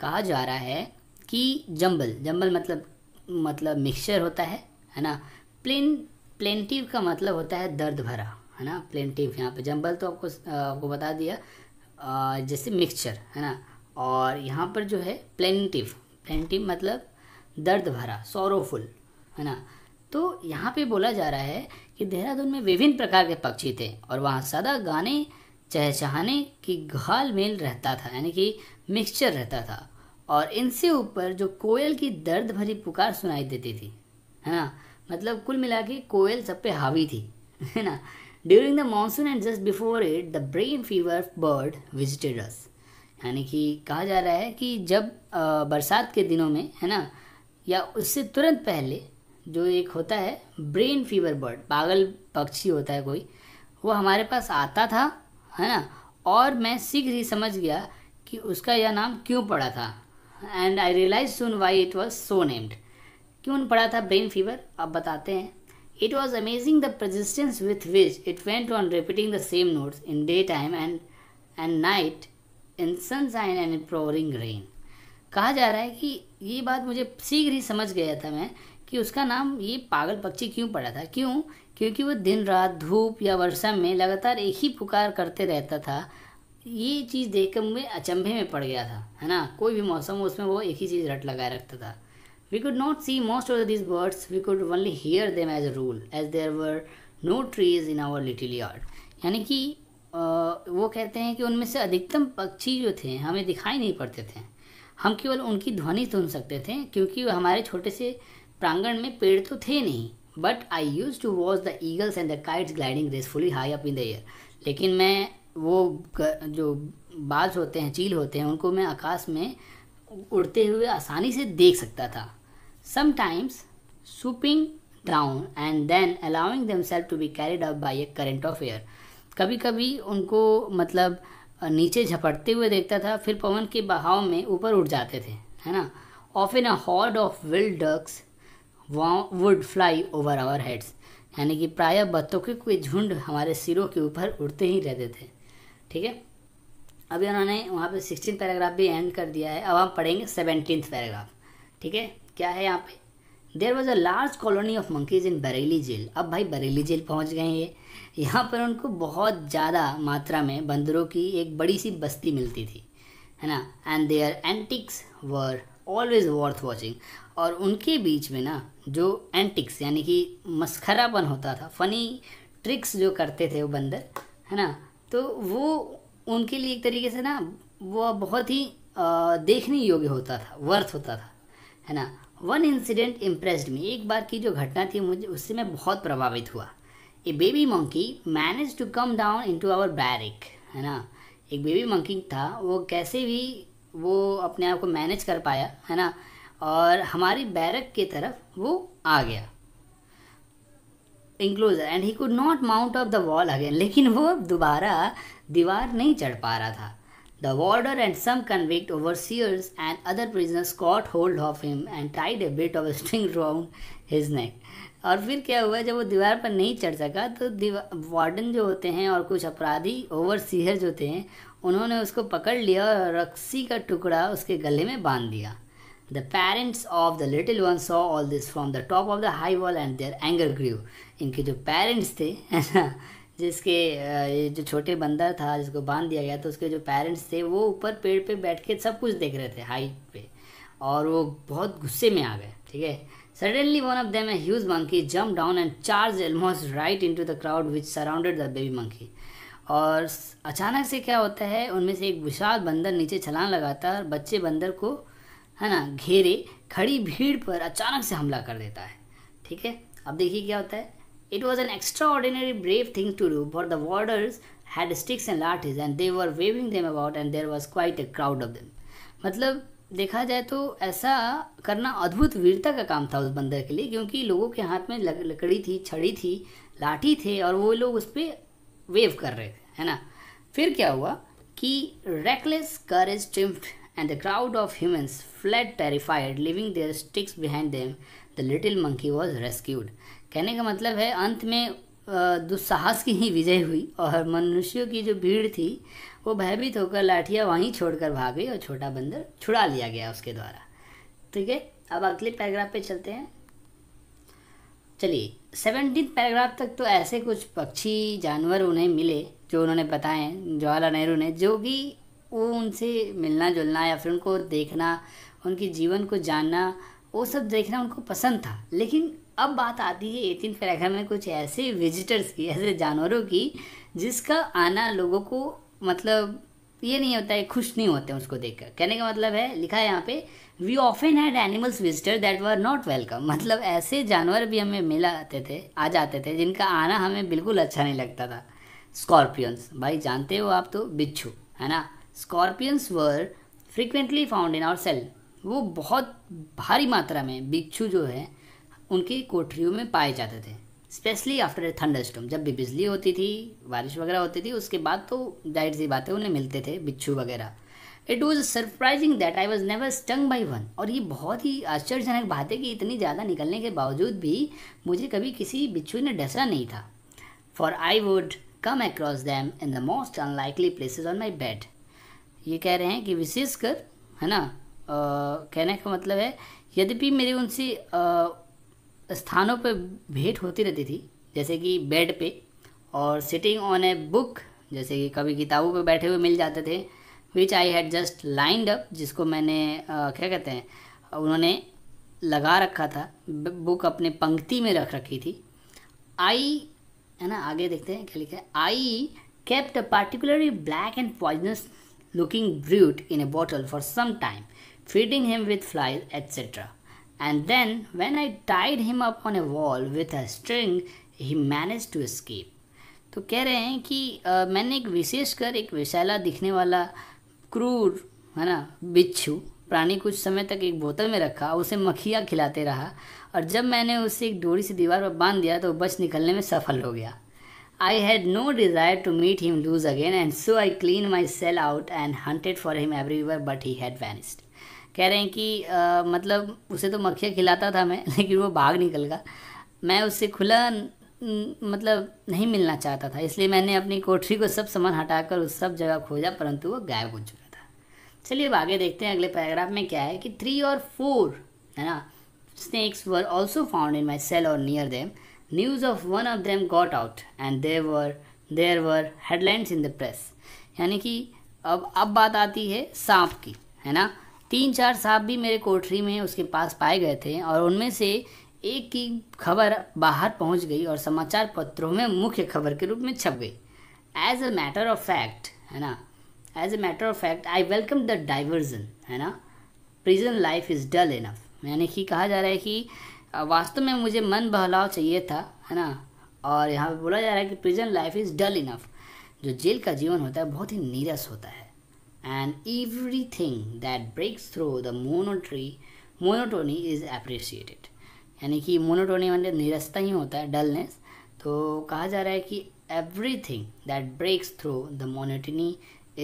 कहा जा रहा है कि जंबल जंबल मतलब मतलब मिक्सचर होता है है ना प्लेन प्लेंटिव का मतलब होता है दर्द भरा है ना प्लेंटिव यहाँ पे जंबल तो आपको आपको बता दिया जैसे मिक्सचर है ना और यहाँ पर जो है प्लेंटिव प्लेंटिव मतलब दर्द भरा सोरोफुल है ना तो यहाँ पे बोला जा रहा है कि देहरादून में विभिन्न प्रकार के पक्षी थे और वहाँ सदा गाने चहचहाने की घाल मेल रहता था यानी कि मिक्सचर रहता था और इनसे ऊपर जो कोयल की दर्द भरी पुकार सुनाई देती थी है ना मतलब कुल मिला के कोयल सब पे हावी थी है ना during the monsoon and just before it the brain fever bird visited us यानी कि कहा जा रहा है कि जब बरसात के दिनों में है ना या उससे तुरंत पहले जो एक होता है ब्रेन फीवर बर्ड पागल पक्षी होता है कोई वो हमारे पास आता था है ना और मैं शीघ्र ही समझ गया कि उसका यह नाम क्यों पड़ा था and I realise soon why it was so named क्यों पड़ा था ब्रेन फीवर अब बताते हैं it amazing the persistence with which it went it on repeating the same same in day time and and night in sunshine and in pouring rain कहा जा रहा है कि ये बात मुझे शीघ्र ही समझ गया था मैं कि उसका नाम ये पागल पक्षी क्यों पड़ा था क्यों क्योंकि वो दिन रात धूप या वर्षा में लगातार एक ही पुकार करते रहता था ये चीज़ देख कर मैं अचंभे में पड़ गया था है ना कोई भी मौसम उसमें वो एक ही चीज़ रट लगाए रखता था we could not see most of this birds we could only hear them as a rule as there were no trees in our little yard यानी कि वो कहते हैं कि उनमें से अधिकतम पक्षी जो थे हमें दिखाई नहीं पड़ते थे हम केवल उनकी ध्वनि सुन सकते थे क्योंकि हमारे छोटे से प्रांगण में पेड़ तो थे नहीं but I used to watch the eagles and the kites gliding gracefully high up in the air लेकिन मैं वो जो बाज होते हैं चील होते हैं उनको मैं आकाश में उड़ते हुए आसानी से देख सकता था sometimes down and then allowing themselves to be carried up by a current of air कभी कभी उनको मतलब नीचे झपटते हुए देखता था फिर पवन के बहाव में ऊपर उठ जाते थे है ना often a horde of wild ducks would fly over our heads यानी कि प्रायः बत्तों के कोई झुंड हमारे सिरों के ऊपर उड़ते ही रहते थे ठीक है अभी उन्होंने वहाँ पे सिक्सटीन पैराग्राफ भी एंड कर दिया है अब हम पढ़ेंगे सेवनटीन पैराग्राफ ठीक है क्या है यहाँ पे there was a large colony of monkeys in Bareilly jail अब भाई बरेली जेल पहुँच गए हैं ये यहाँ पर उनको बहुत ज़्यादा मात्रा में बंदरों की एक बड़ी सी बस्ती मिलती थी है ना and their antics were always worth watching और उनके बीच में ना जो एंटिक्स यानी कि मस्खरापन होता था फनी ट्रिक्स जो करते थे वो बंदर है ना तो वो उनके लिए एक तरीके से ना वो बहुत ही देखने योग्य होता था वर्थ होता था है ना वन इंसिडेंट इम्प्रेस्ड में एक बार की जो घटना थी मुझे उससे मैं बहुत प्रभावित हुआ a baby monkey manage to come down into our barrack है ना एक बेबी मंकी था वो कैसे भी वो अपने आप को मैनेज कर पाया है ना और हमारी बैरक की तरफ वो आ गया enclosure and he could not mount up the wall again लेकिन वो दोबारा दीवार नहीं चढ़ पा रहा था द वॉर्डर and some convict over seers and other prisoners cot hold of him and Tide A of of string round his neck और फिर क्या हुआ जब वो दीवार पर नहीं चढ़ सका तो वार्डन जो होते हैं और कुछ अपराधी ओवर जो होते हैं उन्होंने उसको पकड़ लिया और रक्सी का टुकड़ा उसके गले में बांध दिया The parents of the little one saw all this from the top of the high wall and their anger grew. इनके जो parents थे है ना जिसके जो छोटे बंदर था जिसको बांध दिया गया था उसके जो पेरेंट्स थे वो ऊपर पेड़ पे बैठ के सब कुछ देख रहे थे हाइट पे और वो बहुत गुस्से में आ गए ठीक है suddenly one of them huge monkey jump down and charge almost right into the crowd which surrounded the baby monkey और अचानक से क्या होता है उनमें से एक विशाल बंदर नीचे छलांग लगाता है और बच्चे बंदर को है ना घेरे खड़ी भीड़ पर अचानक से हमला कर देता है ठीक है अब देखिए क्या होता है it was an extraordinary brave thing to do for the warders had sticks and lathis and they were waving them about and there was quite a crowd of them मतलब देखा जाए तो ऐसा करना अद्भुत वीरता का काम था उस बंदर के लिए क्योंकि लोगों के हाथ में लकड़ी थी छड़ी थी लाठी थे और वो लोग उस पर वेव कर रहे थे है ना फिर क्या हुआ कि reckless courage triumphed and the crowd of humans fled terrified, leaving their sticks behind them. The little monkey was rescued. कहने का मतलब है अंत में दुस्साहस की ही विजय हुई और मनुष्यों की जो भीड़ थी वो भयभीत होकर लाठिया वहीं छोड़कर भाग गई और छोटा बंदर छुड़ा लिया गया उसके द्वारा ठीक है अब अगले पैराग्राफ पे चलते हैं चलिए सेवनटीन पैराग्राफ तक तो ऐसे कुछ पक्षी जानवर उन्हें मिले जो उन्होंने बताए जवाहरलाल नेहरू ने जो कि वो उनसे मिलना जुलना या फिर उनको देखना उनके जीवन को जानना वो सब देखना उनको पसंद था लेकिन अब बात आती है एटीन पैराग्राफ में कुछ ऐसे विजिटर्स की ऐसे जानवरों की जिसका आना लोगों को मतलब ये नहीं होता है खुश नहीं होते उसको देख कर कहने का मतलब है लिखा है यहाँ पे we often had animals visitor that were not welcome मतलब ऐसे जानवर भी हमें मिलाते आते थे आ जाते थे जिनका आना हमें बिल्कुल अच्छा नहीं लगता था स्कॉर्पियंस भाई जानते हो आप तो बिच्छू है ना scorpions were frequently found in our cell वो बहुत भारी मात्रा में बिच्छू जो है उनकी कोठरियों में पाए जाते थे specially after a thunder storm जब भी बिजली होती थी बारिश वगैरह होती थी उसके बाद तो जाहिर सी बातें उन्हें मिलते थे बिच्छू वगैरह it was surprising that I was never stung by one और ये बहुत ही आश्चर्यजनक बात है कि इतनी ज़्यादा निकलने के बावजूद भी मुझे कभी किसी बिच्छू ने डसरा नहीं था for I would come across them in the most unlikely places on my bed ये कह रहे हैं कि विशेषकर है ना आ, कहने का मतलब है यद्यपि मेरे उनसे स्थानों पर भेंट होती रहती थी जैसे कि बेड पे और सिटिंग ऑन ए बुक जैसे कि कभी किताबों पे बैठे हुए मिल जाते थे which I had just lined up जिसको मैंने आ, क्या कहते हैं उन्होंने लगा रखा था बुक अपने पंक्ति में रख रखी थी आई है ना आगे देखते हैं क्या लिखा है I kept a particularly black and poisonous looking brute in a bottle for some time, feeding him with flies, etc. And then, when I tied him up on a wall with a string, he managed to escape. तो कह रहे हैं कि आ, मैंने एक विशेषकर एक विशाला दिखने वाला क्रूर है ना बिच्छू प्राणी कुछ समय तक एक बोतल में रखा उसे मक्खियाँ खिलाते रहा और जब मैंने उसे एक डोरी से दीवार पर बांध दिया तो बच निकलने में सफल हो गया I had no desire to meet him loose again, and so I cleaned my cell out and hunted for him everywhere, but he had vanished. कह रहे हैं कि आ, मतलब उसे तो मक्खियाँ खिलाता था मैं लेकिन वो भाग निकल गया मैं उससे खुला मतलब नहीं मिलना चाहता था इसलिए मैंने अपनी कोठरी को सब सामान हटाकर उस सब जगह खोजा परंतु वो गायब हो चुका था चलिए अब आगे देखते हैं अगले पैराग्राफ में क्या है कि थ्री और फोर है ना snakes were also found in my cell और near them news of one of them got out and there were there were headlines in the press यानी कि अब अब बात आती है सांप की है ना तीन चार सांप भी मेरे कोठरी में उसके पास पाए गए थे और उनमें से एक की खबर बाहर पहुंच गई और समाचार पत्रों में मुख्य खबर के रूप में छप गई as a matter of fact है ना as a matter of fact I welcome the diversion है ना prison life is dull enough यानी कि कहा जा रहा है कि वास्तव में मुझे मन बहलाव चाहिए था है ना और यहाँ पे बोला जा रहा है कि prison life is dull enough जो जेल का जीवन होता है बहुत ही नीरस होता है and everything that breaks through the monotony monotony is appreciated यानी कि मोनोटोनी मतलब नीरसता ही होता है डलनेस तो कहा जा रहा है कि everything that breaks through the monotony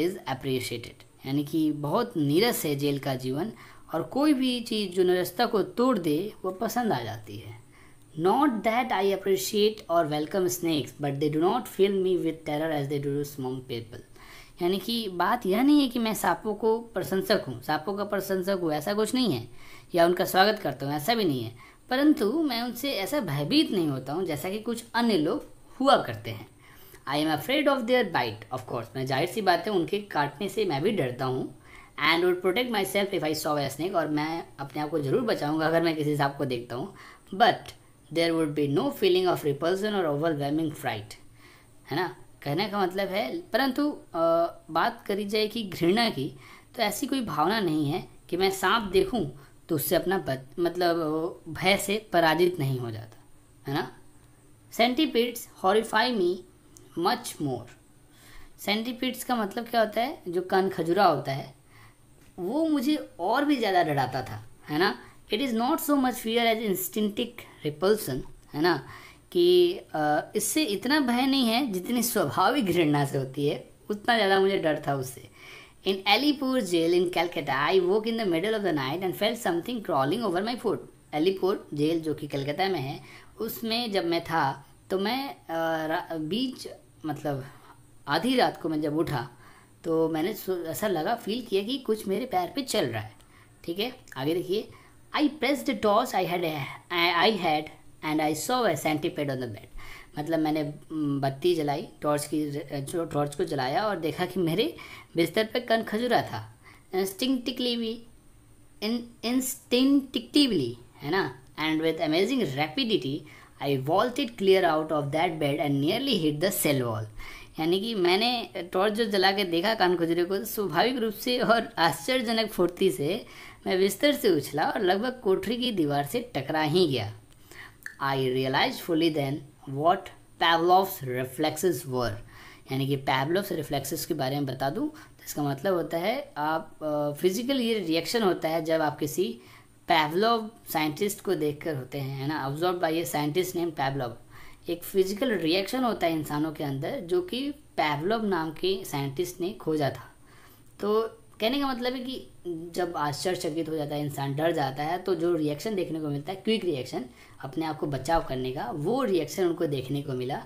is appreciated यानी कि बहुत नीरस है जेल का जीवन और कोई भी चीज़ जो निरस्ता को तोड़ दे वो पसंद आ जाती है नॉट दैट आई अप्रिशिएट और welcome snakes but they do not feel me with terror as they do some people यानी कि बात यह नहीं है कि मैं सांपों को प्रशंसक हूँ सांपों का प्रशंसक हूँ ऐसा कुछ नहीं है या उनका स्वागत करता हूँ ऐसा भी नहीं है परंतु मैं उनसे ऐसा भयभीत नहीं होता हूँ जैसा कि कुछ अन्य लोग हुआ करते हैं I am afraid of their bite of course मैं जाहिर सी बात है उनके काटने से मैं भी डरता हूँ and would protect myself if I saw a snake और मैं अपने आप को ज़रूर बचाऊंगा अगर मैं किसी हिसाब को देखता हूँ but there would be no feeling of repulsion और ओवरवेलमिंग फ्राइट है ना कहने का मतलब है परंतु बात करी जाए कि घृणा की तो ऐसी कोई भावना नहीं है कि मैं सांप देखूं तो उससे अपना बच, मतलब भय से पराजित नहीं हो जाता है ना centipedes horrify me much more centipedes का मतलब क्या होता है जो कान खजुरा होता है वो मुझे और भी ज़्यादा डराता था है ना it is not so much fear as instinctive repulsion है ना कि इससे इतना भय नहीं है जितनी स्वाभाविक घृणा से होती है उतना ज़्यादा मुझे डर था उससे in Alipore jail in Calcutta I woke in the middle of the night and fell something crawling over my food Alipore jail जो कि कलकत्ता में है उसमें जब मैं था तो मैं बीच मतलब आधी रात को मैं जब उठा तो मैंने ऐसा लगा फील किया कि कुछ मेरे पैर पे चल रहा है ठीक है आगे देखिए I press the toss I had I had and I saw a centipede on the bed मतलब मैंने बत्ती जलाई टॉर्च की जो टॉर्च को जलाया और देखा कि मेरे बिस्तर पर कन खजूरा था इंस्टिंक्टिवली इन इंस्टिंक्टिवली है ना and with amazing rapidity I it clear out of that bed and nearly hit the cell wall यानी कि मैंने टॉर्च जो जला के देखा कान खुजरे को तो स्वाभाविक रूप से और आश्चर्यजनक फुर्ती से मैं बिस्तर से उछला और लगभग कोठरी की दीवार से टकरा ही गया I realise fully then what Pavlov's reflexes were यानी कि पैवलॉफ्स रिफ्लेक्सेस के बारे में बता दूँ तो इसका मतलब होता है आप फिज़िकल ये रिएक्शन होता है जब आप किसी पैवलॉव साइंटिस्ट को देखकर होते हैं है ना observe by a scientist name Pavlov एक फिजिकल रिएक्शन होता है इंसानों के अंदर जो कि पैवलोव नाम के साइंटिस्ट ने खोजा था तो कहने का मतलब है कि जब आश्चर्यचकित हो जाता है इंसान डर जाता है तो जो रिएक्शन देखने को मिलता है क्विक रिएक्शन अपने आप को बचाव करने का वो रिएक्शन उनको देखने को मिला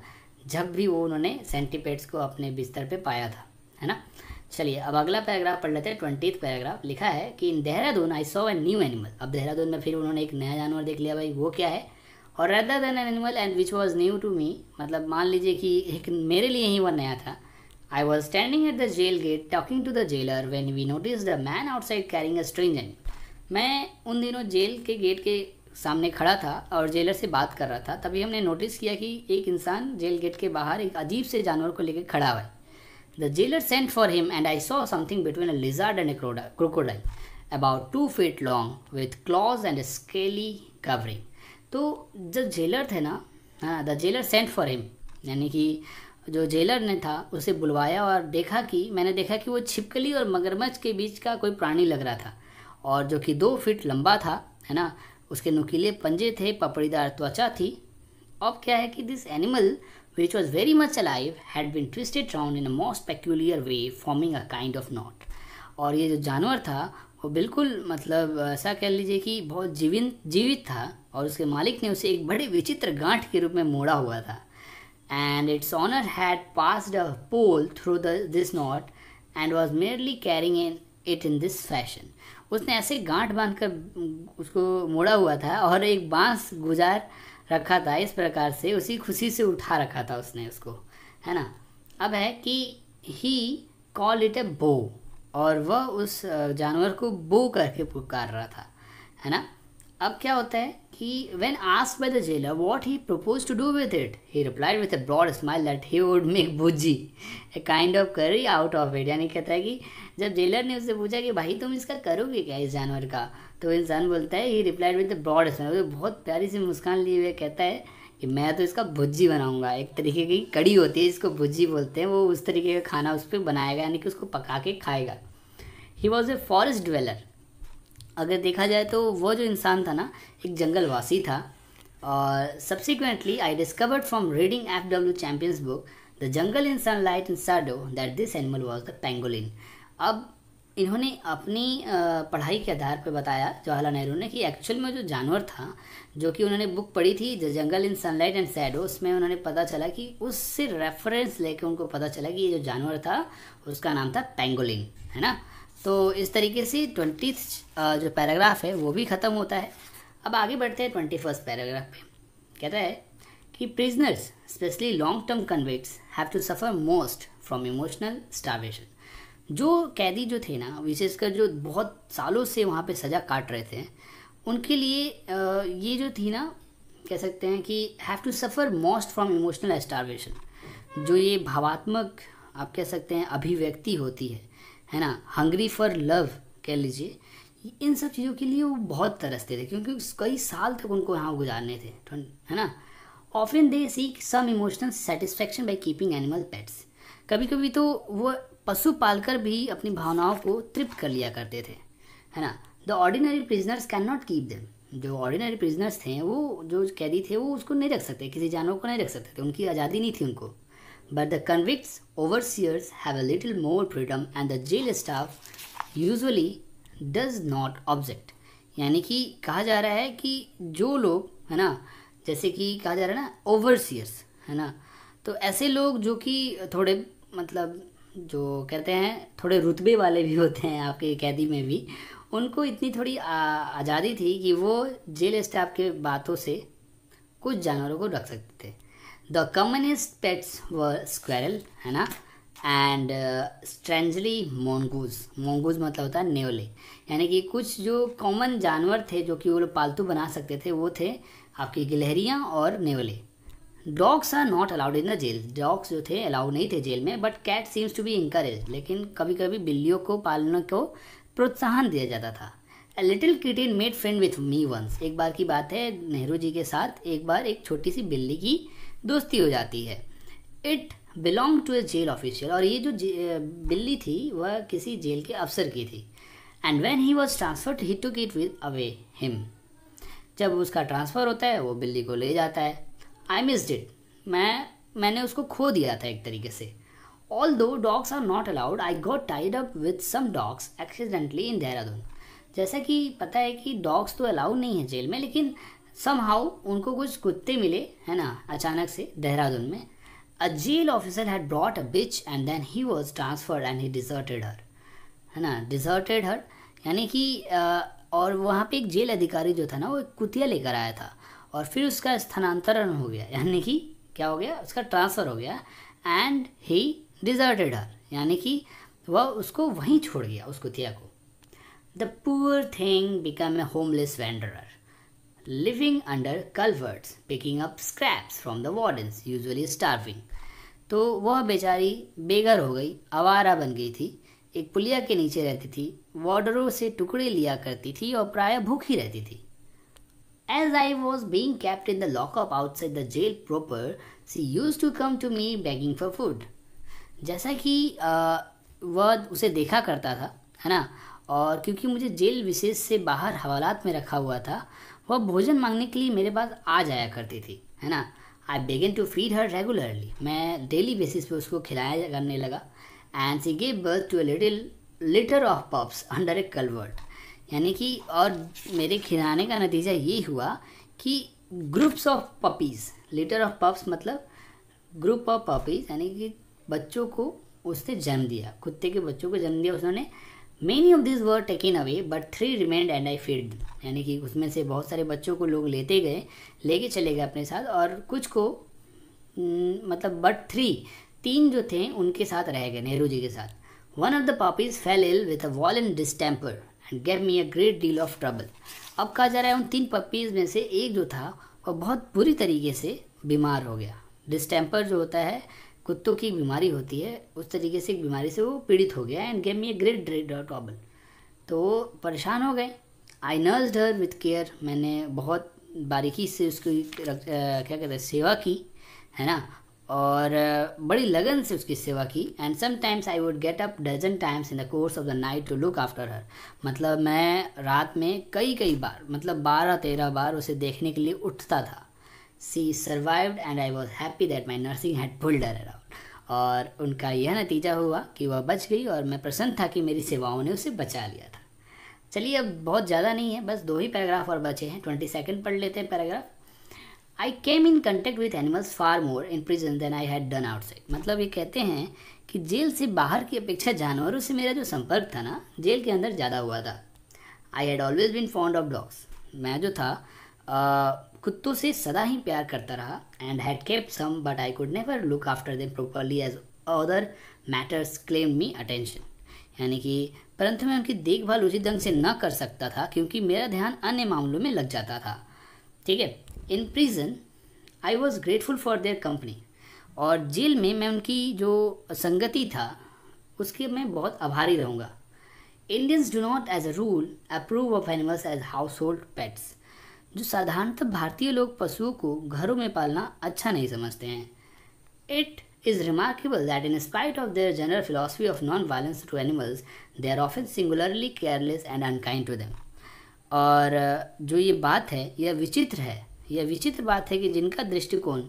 जब भी वो उन्होंने सेंटीपेड्स को अपने बिस्तर पे पाया था है ना चलिए अब अगला पैराग्राफ पढ़ लेते हैं ट्वेंटी पैराग्राफ लिखा है कि in Dehradun I saw a new animal अब देहरादून में फिर उन्होंने एक नया जानवर देख लिया भाई वो क्या है और rather than an animal and which was new to me मतलब मान लीजिए कि एक मेरे लिए ही वह नया था I was standing at the jail gate talking to the jailer when we notice the man outside carrying a strange मैं उन दिनों जेल के गेट के सामने खड़ा था और जेलर से बात कर रहा था तभी हमने नोटिस किया कि एक इंसान जेल गेट के बाहर एक अजीब से जानवर को लेकर खड़ा हुआ है the jailer sent for him and I saw something between a lizard and crocodile about two feet long with claws and scaly covering तो जो जेलर थे ना हाँ the jailer sent for him यानी कि जो जेलर ने था उसे बुलवाया और देखा कि मैंने देखा कि वो छिपकली और मगरमच्छ के बीच का कोई प्राणी लग रहा था और जो कि दो फीट लंबा था है ना उसके नुकीले पंजे थे पपड़ीदार त्वचा थी अब क्या है कि this animal which was very much alive had been twisted round in a most peculiar way forming a kind of knot और ये जो जानवर था वो बिल्कुल मतलब ऐसा कह लीजिए कि बहुत जीवित जीवित था और उसके मालिक ने उसे एक बड़े विचित्र गांठ के रूप में मोड़ा हुआ था and its owner had passed a pole through the this knot and was merely carrying in it in this fashion उसने ऐसे गांठ बांध कर उसको मोड़ा हुआ था और एक बांस गुजार रखा था इस प्रकार से उसी खुशी से उठा रखा था उसने उसको है ना अब है कि ही कॉल इट ए बो और वह उस जानवर को बो करके पुकार रहा था है ना अब क्या होता है कि when ask by the jailer what he propose to do with it he replied with a broad smile that he would make bhujia a kind of curry out of it यानी कहता है कि जब जेलर ने उससे पूछा कि भाई तुम इसका करोगे क्या इस जानवर का तो इंसान बोलता है he replied with the broad smile तो बहुत प्यारी सी मुस्कान लिए हुए कहता है कि मैं तो इसका भुज्जी बनाऊंगा एक तरीके की कड़ी होती है जिसको भुजी बोलते हैं वो उस तरीके का खाना उस पर बनाएगा यानी कि उसको पका के खाएगा he was a forest dweller अगर देखा जाए तो वो जो इंसान था ना एक जंगलवासी था और subsequently I discovered from reading F W Champion's book the jungle in sunlight in shadow that this animal was the pangolin अब इन्होंने अपनी पढ़ाई के आधार पर बताया जवाहरलाल नेहरू ने कि एक्चुअल में जो जानवर था जो कि उन्होंने बुक पढ़ी थी the jungle in sunlight and shadow उसमें उन्होंने पता चला कि उससे रेफरेंस लेके उनको पता चला कि ये जो जानवर था उसका नाम था पेंगोलिन है ना तो इस तरीके से ट्वेंटी जो पैराग्राफ है वो भी ख़त्म होता है अब आगे बढ़ते हैं ट्वेंटी फर्स्ट पैराग्राफ पे कहता है कि prisoners especially long term convicts have to suffer most from emotional starvation जो कैदी जो थे ना विशेषकर जो बहुत सालों से वहाँ पे सज़ा काट रहे थे उनके लिए ये जो थी ना कह सकते हैं कि have to suffer most from emotional starvation जो ये भावात्मक आप कह सकते हैं अभिव्यक्ति होती है है ना हंगरी फॉर लव कह लीजिए इन सब चीज़ों के लिए वो बहुत तरसते थे क्योंकि कई साल तक उनको यहाँ गुजारने थे है ना in they seek some emotional satisfaction by keeping animal pets कभी कभी तो वो पशु पालकर भी अपनी भावनाओं को तृप्त कर लिया करते थे है ना the ordinary prisoners can not keep them जो ऑर्डिनरी प्रिजनर्स थे वो जो कैदी थे वो उसको नहीं रख सकते किसी जानवर को नहीं रख सकते थे उनकी आज़ादी नहीं थी उनको But the convicts' overseers have a little more freedom and the jail staff usually does not object. यानी कि कहा जा रहा है कि जो लोग है ना जैसे कि कहा जा रहा है ना ओवरसीयर्स है ना तो ऐसे लोग जो कि थोड़े मतलब जो कहते हैं थोड़े रुतबे वाले भी होते हैं आपके कैदी में भी उनको इतनी थोड़ी आज़ादी थी कि वो जेल स्टाफ के बातों से कुछ जानवरों को रख सकते थे the communist pets were squirrel है ना एंड स्ट्रेंजली मोंगूज मोंगूज मतलब होता है नेवले यानी कि कुछ जो कॉमन जानवर थे जो कि वो लोग पालतू बना सकते थे वो थे आपकी गिलहरियाँ और नेवले dogs are not allowed in the jail dogs जो थे अलाउड नहीं थे जेल में but cat seems to be encourage लेकिन कभी कभी बिल्लियों को पालने को प्रोत्साहन दिया जाता था a little kitten made friend with me once एक बार की बात है नेहरू जी के साथ एक बार एक छोटी सी बिल्ली की दोस्ती हो जाती है it belong to a jail official और ये जो बिल्ली थी वह किसी जेल के अफसर की थी and when he was transferred he to get with away him जब उसका ट्रांसफ़र होता है वो बिल्ली को ले जाता है आई मिस डिट मैं मैंने उसको खो दिया था एक तरीके से although dogs are not allowed I got tied up with some dogs accidentally in Dehradun जैसा कि पता है कि डॉग्स तो अलाउड नहीं है जेल में लेकिन सम हाउ उनको कुछ कुत्ते मिले है ना अचानक से देहरादून में a jail officer had brought a bitch and then he was transferred and he deserted her है ना डिजर्टेड हर यानी कि और वहाँ पे एक जेल अधिकारी जो था ना वो एक कुतिया लेकर आया था और फिर उसका स्थानांतरण हो गया यानी कि क्या हो गया उसका ट्रांसफ़र हो गया एंड ही डिजर्टेड हर यानी कि वह उसको वहीं छोड़ गया उस कुतिया को the poor thing become a homeless wanderer living under culverts picking up scraps from the wardens usually starving तो वह बेचारी बेघर हो गई आवारा बन गई थी एक पुलिया के नीचे रहती थी वार्डरों से टुकड़े लिया करती थी और प्राय भूखी रहती थी as I was being kept in the lockup outside the jail proper she use to come to me begging for food जैसा कि वह उसे देखा करता था है ना और क्योंकि मुझे जेल विशेष से बाहर हवालात में रखा हुआ था वह भोजन मांगने के लिए मेरे पास आ जाया करती थी है ना I began to feed her regularly मैं डेली बेसिस पे उसको खिलाया करने लगा and she give birth to a little litter of pups under a culvert यानी कि और मेरे खिलाने का नतीजा ये हुआ कि groups of puppies litter of pups मतलब ग्रुप ऑफ पपीज़ यानी कि बच्चों को उसने जन्म दिया कुत्ते के बच्चों को जन्म दिया उसने many of this were taken away but three remained and I fed यानी कि उसमें से बहुत सारे बच्चों को लोग लेते गए लेके चले गए अपने साथ और कुछ को हम्म, मतलब बट थ्री तीन जो थे उनके साथ रह गए नेहरू जी के साथ one of the puppies fell ill with a wall and distemper and gave me a great deal of trouble अब कहा जा रहा है उन तीन पपीज़ में से एक जो था वह बहुत बुरी तरीके से बीमार हो गया डिस्टेम्पर जो होता है कुत्तों की बीमारी होती है उस तरीके से एक बीमारी से वो पीड़ित हो गया and gave me a great trouble तो वो परेशान हो गए I nurse her with care मैंने बहुत बारीकी से उसकी क्या कहते हैं सेवा की है ना और बड़ी लगन से उसकी सेवा की and sometimes I would get up dozen times in the course of the night to look after her मतलब मैं रात में कई कई बार मतलब बारह तेरह बार उसे देखने के लिए उठता था she survived and I was happy that my nursing had pulled her और उनका यह नतीजा हुआ कि वह बच गई और मैं प्रसन्न था कि मेरी सेवाओं ने उसे बचा लिया था चलिए अब बहुत ज़्यादा नहीं है बस दो ही पैराग्राफ और बचे हैं ट्वेंटी सेकेंड पढ़ लेते हैं paragraph I came in contact with animals far more in prison than I had done outside मतलब ये कहते हैं कि जेल से बाहर की अपेक्षा जानवरों से मेरा जो संपर्क था ना जेल के अंदर ज़्यादा हुआ था I had always been fond of dogs मैं जो था कुत्तों से सदा ही प्यार करता रहा and had kept some but I could never look after them properly as other matters claim my attention यानी कि परंतु मैं उनकी देखभाल उचित ढंग से न कर सकता था क्योंकि मेरा ध्यान अन्य मामलों में लग जाता था ठीक है in prison I was grateful for their company और जेल में मैं उनकी जो संगति था उसके मैं बहुत आभारी रहूँगा Indians do not as a rule approve of animals as household pets जो साधारणतः भारतीय लोग पशुओं को घरों में पालना अच्छा नहीं समझते हैं it is remarkable that in spite of their general philosophy of non violence to animals they are often singularly careless and unkind to them और uh, जो ये बात है यह विचित्र है यह विचित्र बात है कि जिनका दृष्टिकोण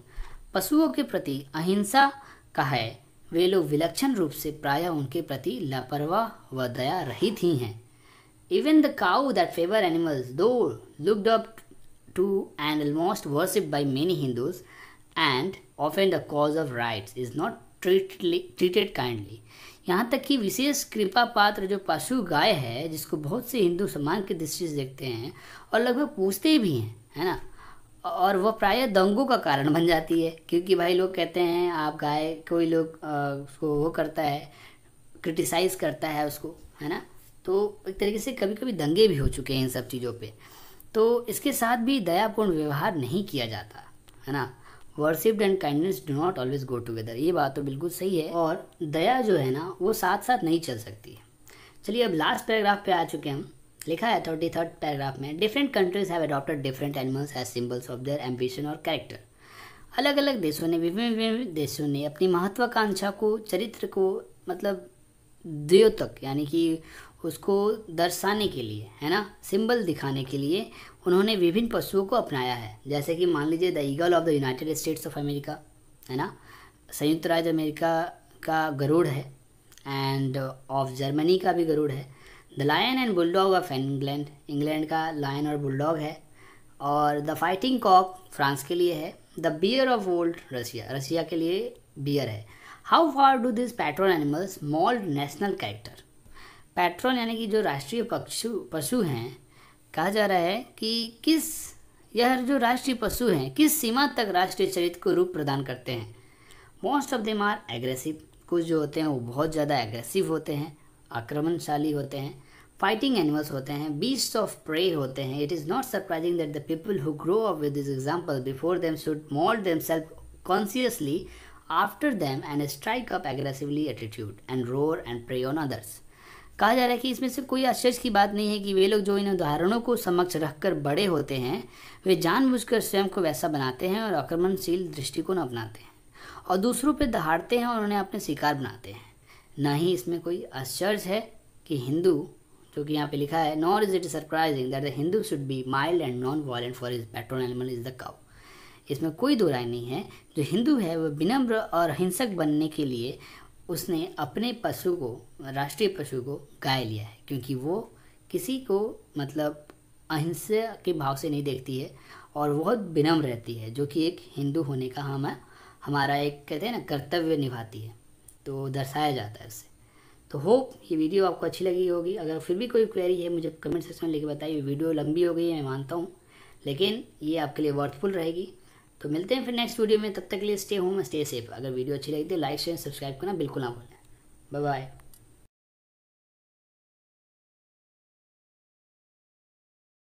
पशुओं के प्रति अहिंसा का है वे लोग विलक्षण रूप से प्रायः उनके प्रति लापरवाह व दया रहित ही हैं even the cow that favour animals though looked up to and almost worshipped by many Hindus and often the cause of riots is not treated kindly. यहाँ तक कि विशेष कृपा पात्र जो पशु गाय है जिसको बहुत से हिंदू सम्मान की दृष्टि से देखते हैं और लगभग पूछते भी हैं है ना और वह प्रायः दंगों का कारण बन जाती है क्योंकि भाई लोग कहते हैं आप गाय कोई लोग उसको वो करता है क्रिटिसाइज़ करता है उसको है ना तो एक तरीके से कभी कभी दंगे भी हो चुके हैं इन सब चीज़ों पे तो इसके साथ भी दयापूर्ण व्यवहार नहीं किया जाता है ना worship and kindness do not always go together ये बात तो बिल्कुल सही है और दया जो है ना वो साथ साथ नहीं चल सकती है चलिए अब लास्ट पैराग्राफ पे आ चुके हैं हम लिखा है थर्टी थर्ड पैराग्राफ में different countries have adopted different animals as symbols of their ambition और कैरेक्टर अलग अलग देशों ने विभिन्न विभिन्न देशों ने अपनी महत्वाकांक्षा को चरित्र को मतलब दियो तक यानी कि उसको दर्शाने के लिए है ना सिंबल दिखाने के लिए उन्होंने विभिन्न पशुओं को अपनाया है जैसे कि मान लीजिए the eagle of the United States of America है ना संयुक्त राज्य अमेरिका का गरुड़ है एंड ऑफ जर्मनी का भी गरुड़ है the lion and bulldog of England England का लायन और बुलडॉग है और द फाइटिंग कॉक फ्रांस के लिए है the bear of old Russia Russia के लिए बियर है how far do this patron animals mould national character patron यानी कि जो राष्ट्रीय पशु पशु हैं कहा जा रहा है कि किस यह जो राष्ट्रीय पशु हैं किस सीमा तक राष्ट्रीय चरित्र को रूप प्रदान करते हैं most of them are aggressive कुछ जो होते हैं वो बहुत ज़्यादा एग्रेसिव होते हैं आक्रमणशाली होते हैं फाइटिंग एनिमल्स होते हैं बीस्ट ऑफ प्रे होते हैं it is not surprising that the people who grow up with this example before them should mould them self consciously after them and strike up aggressively attitude and roar and prey on others कहा जा रहा है कि इसमें से कोई आश्चर्य की बात नहीं है कि वे लोग जो इन उदाहरणों को समक्ष रखकर बड़े होते हैं वे जानबूझकर स्वयं को वैसा बनाते हैं और आक्रमणशील दृष्टिकोण अपनाते हैं और दूसरों पर दहाड़ते हैं और उन्हें अपने शिकार बनाते हैं ना ही इसमें कोई आश्चर्य है कि हिंदू जो कि यहाँ पे लिखा है nor is it surprising that the Hindu should be mild and non violent for is patron animal is the cow इसमें कोई दो राय नहीं है जो हिंदू है वह विनम्र और हिंसक बनने के लिए उसने अपने पशु को राष्ट्रीय पशु को गाय लिया है क्योंकि वो किसी को मतलब अहिंसा के भाव से नहीं देखती है और बहुत विनम्र रहती है जो कि एक हिंदू होने का हम हमारा एक कहते हैं ना कर्तव्य निभाती है तो दर्शाया जाता है उससे तो होप ये वीडियो आपको अच्छी लगी होगी अगर फिर भी कोई क्वेरी है मुझे कमेंट सेक्शन में लिख बताइए वीडियो लंबी हो गई है मैं मानता हूँ लेकिन ये आपके लिए वर्थफुल रहेगी तो मिलते हैं फिर नेक्स्ट वीडियो में तब तक के लिए स्टे होम स्टे सेफ अगर वीडियो अच्छी लगी तो लाइक शेयर सब्सक्राइब करना बिल्कुल ना भूलें बाय बाय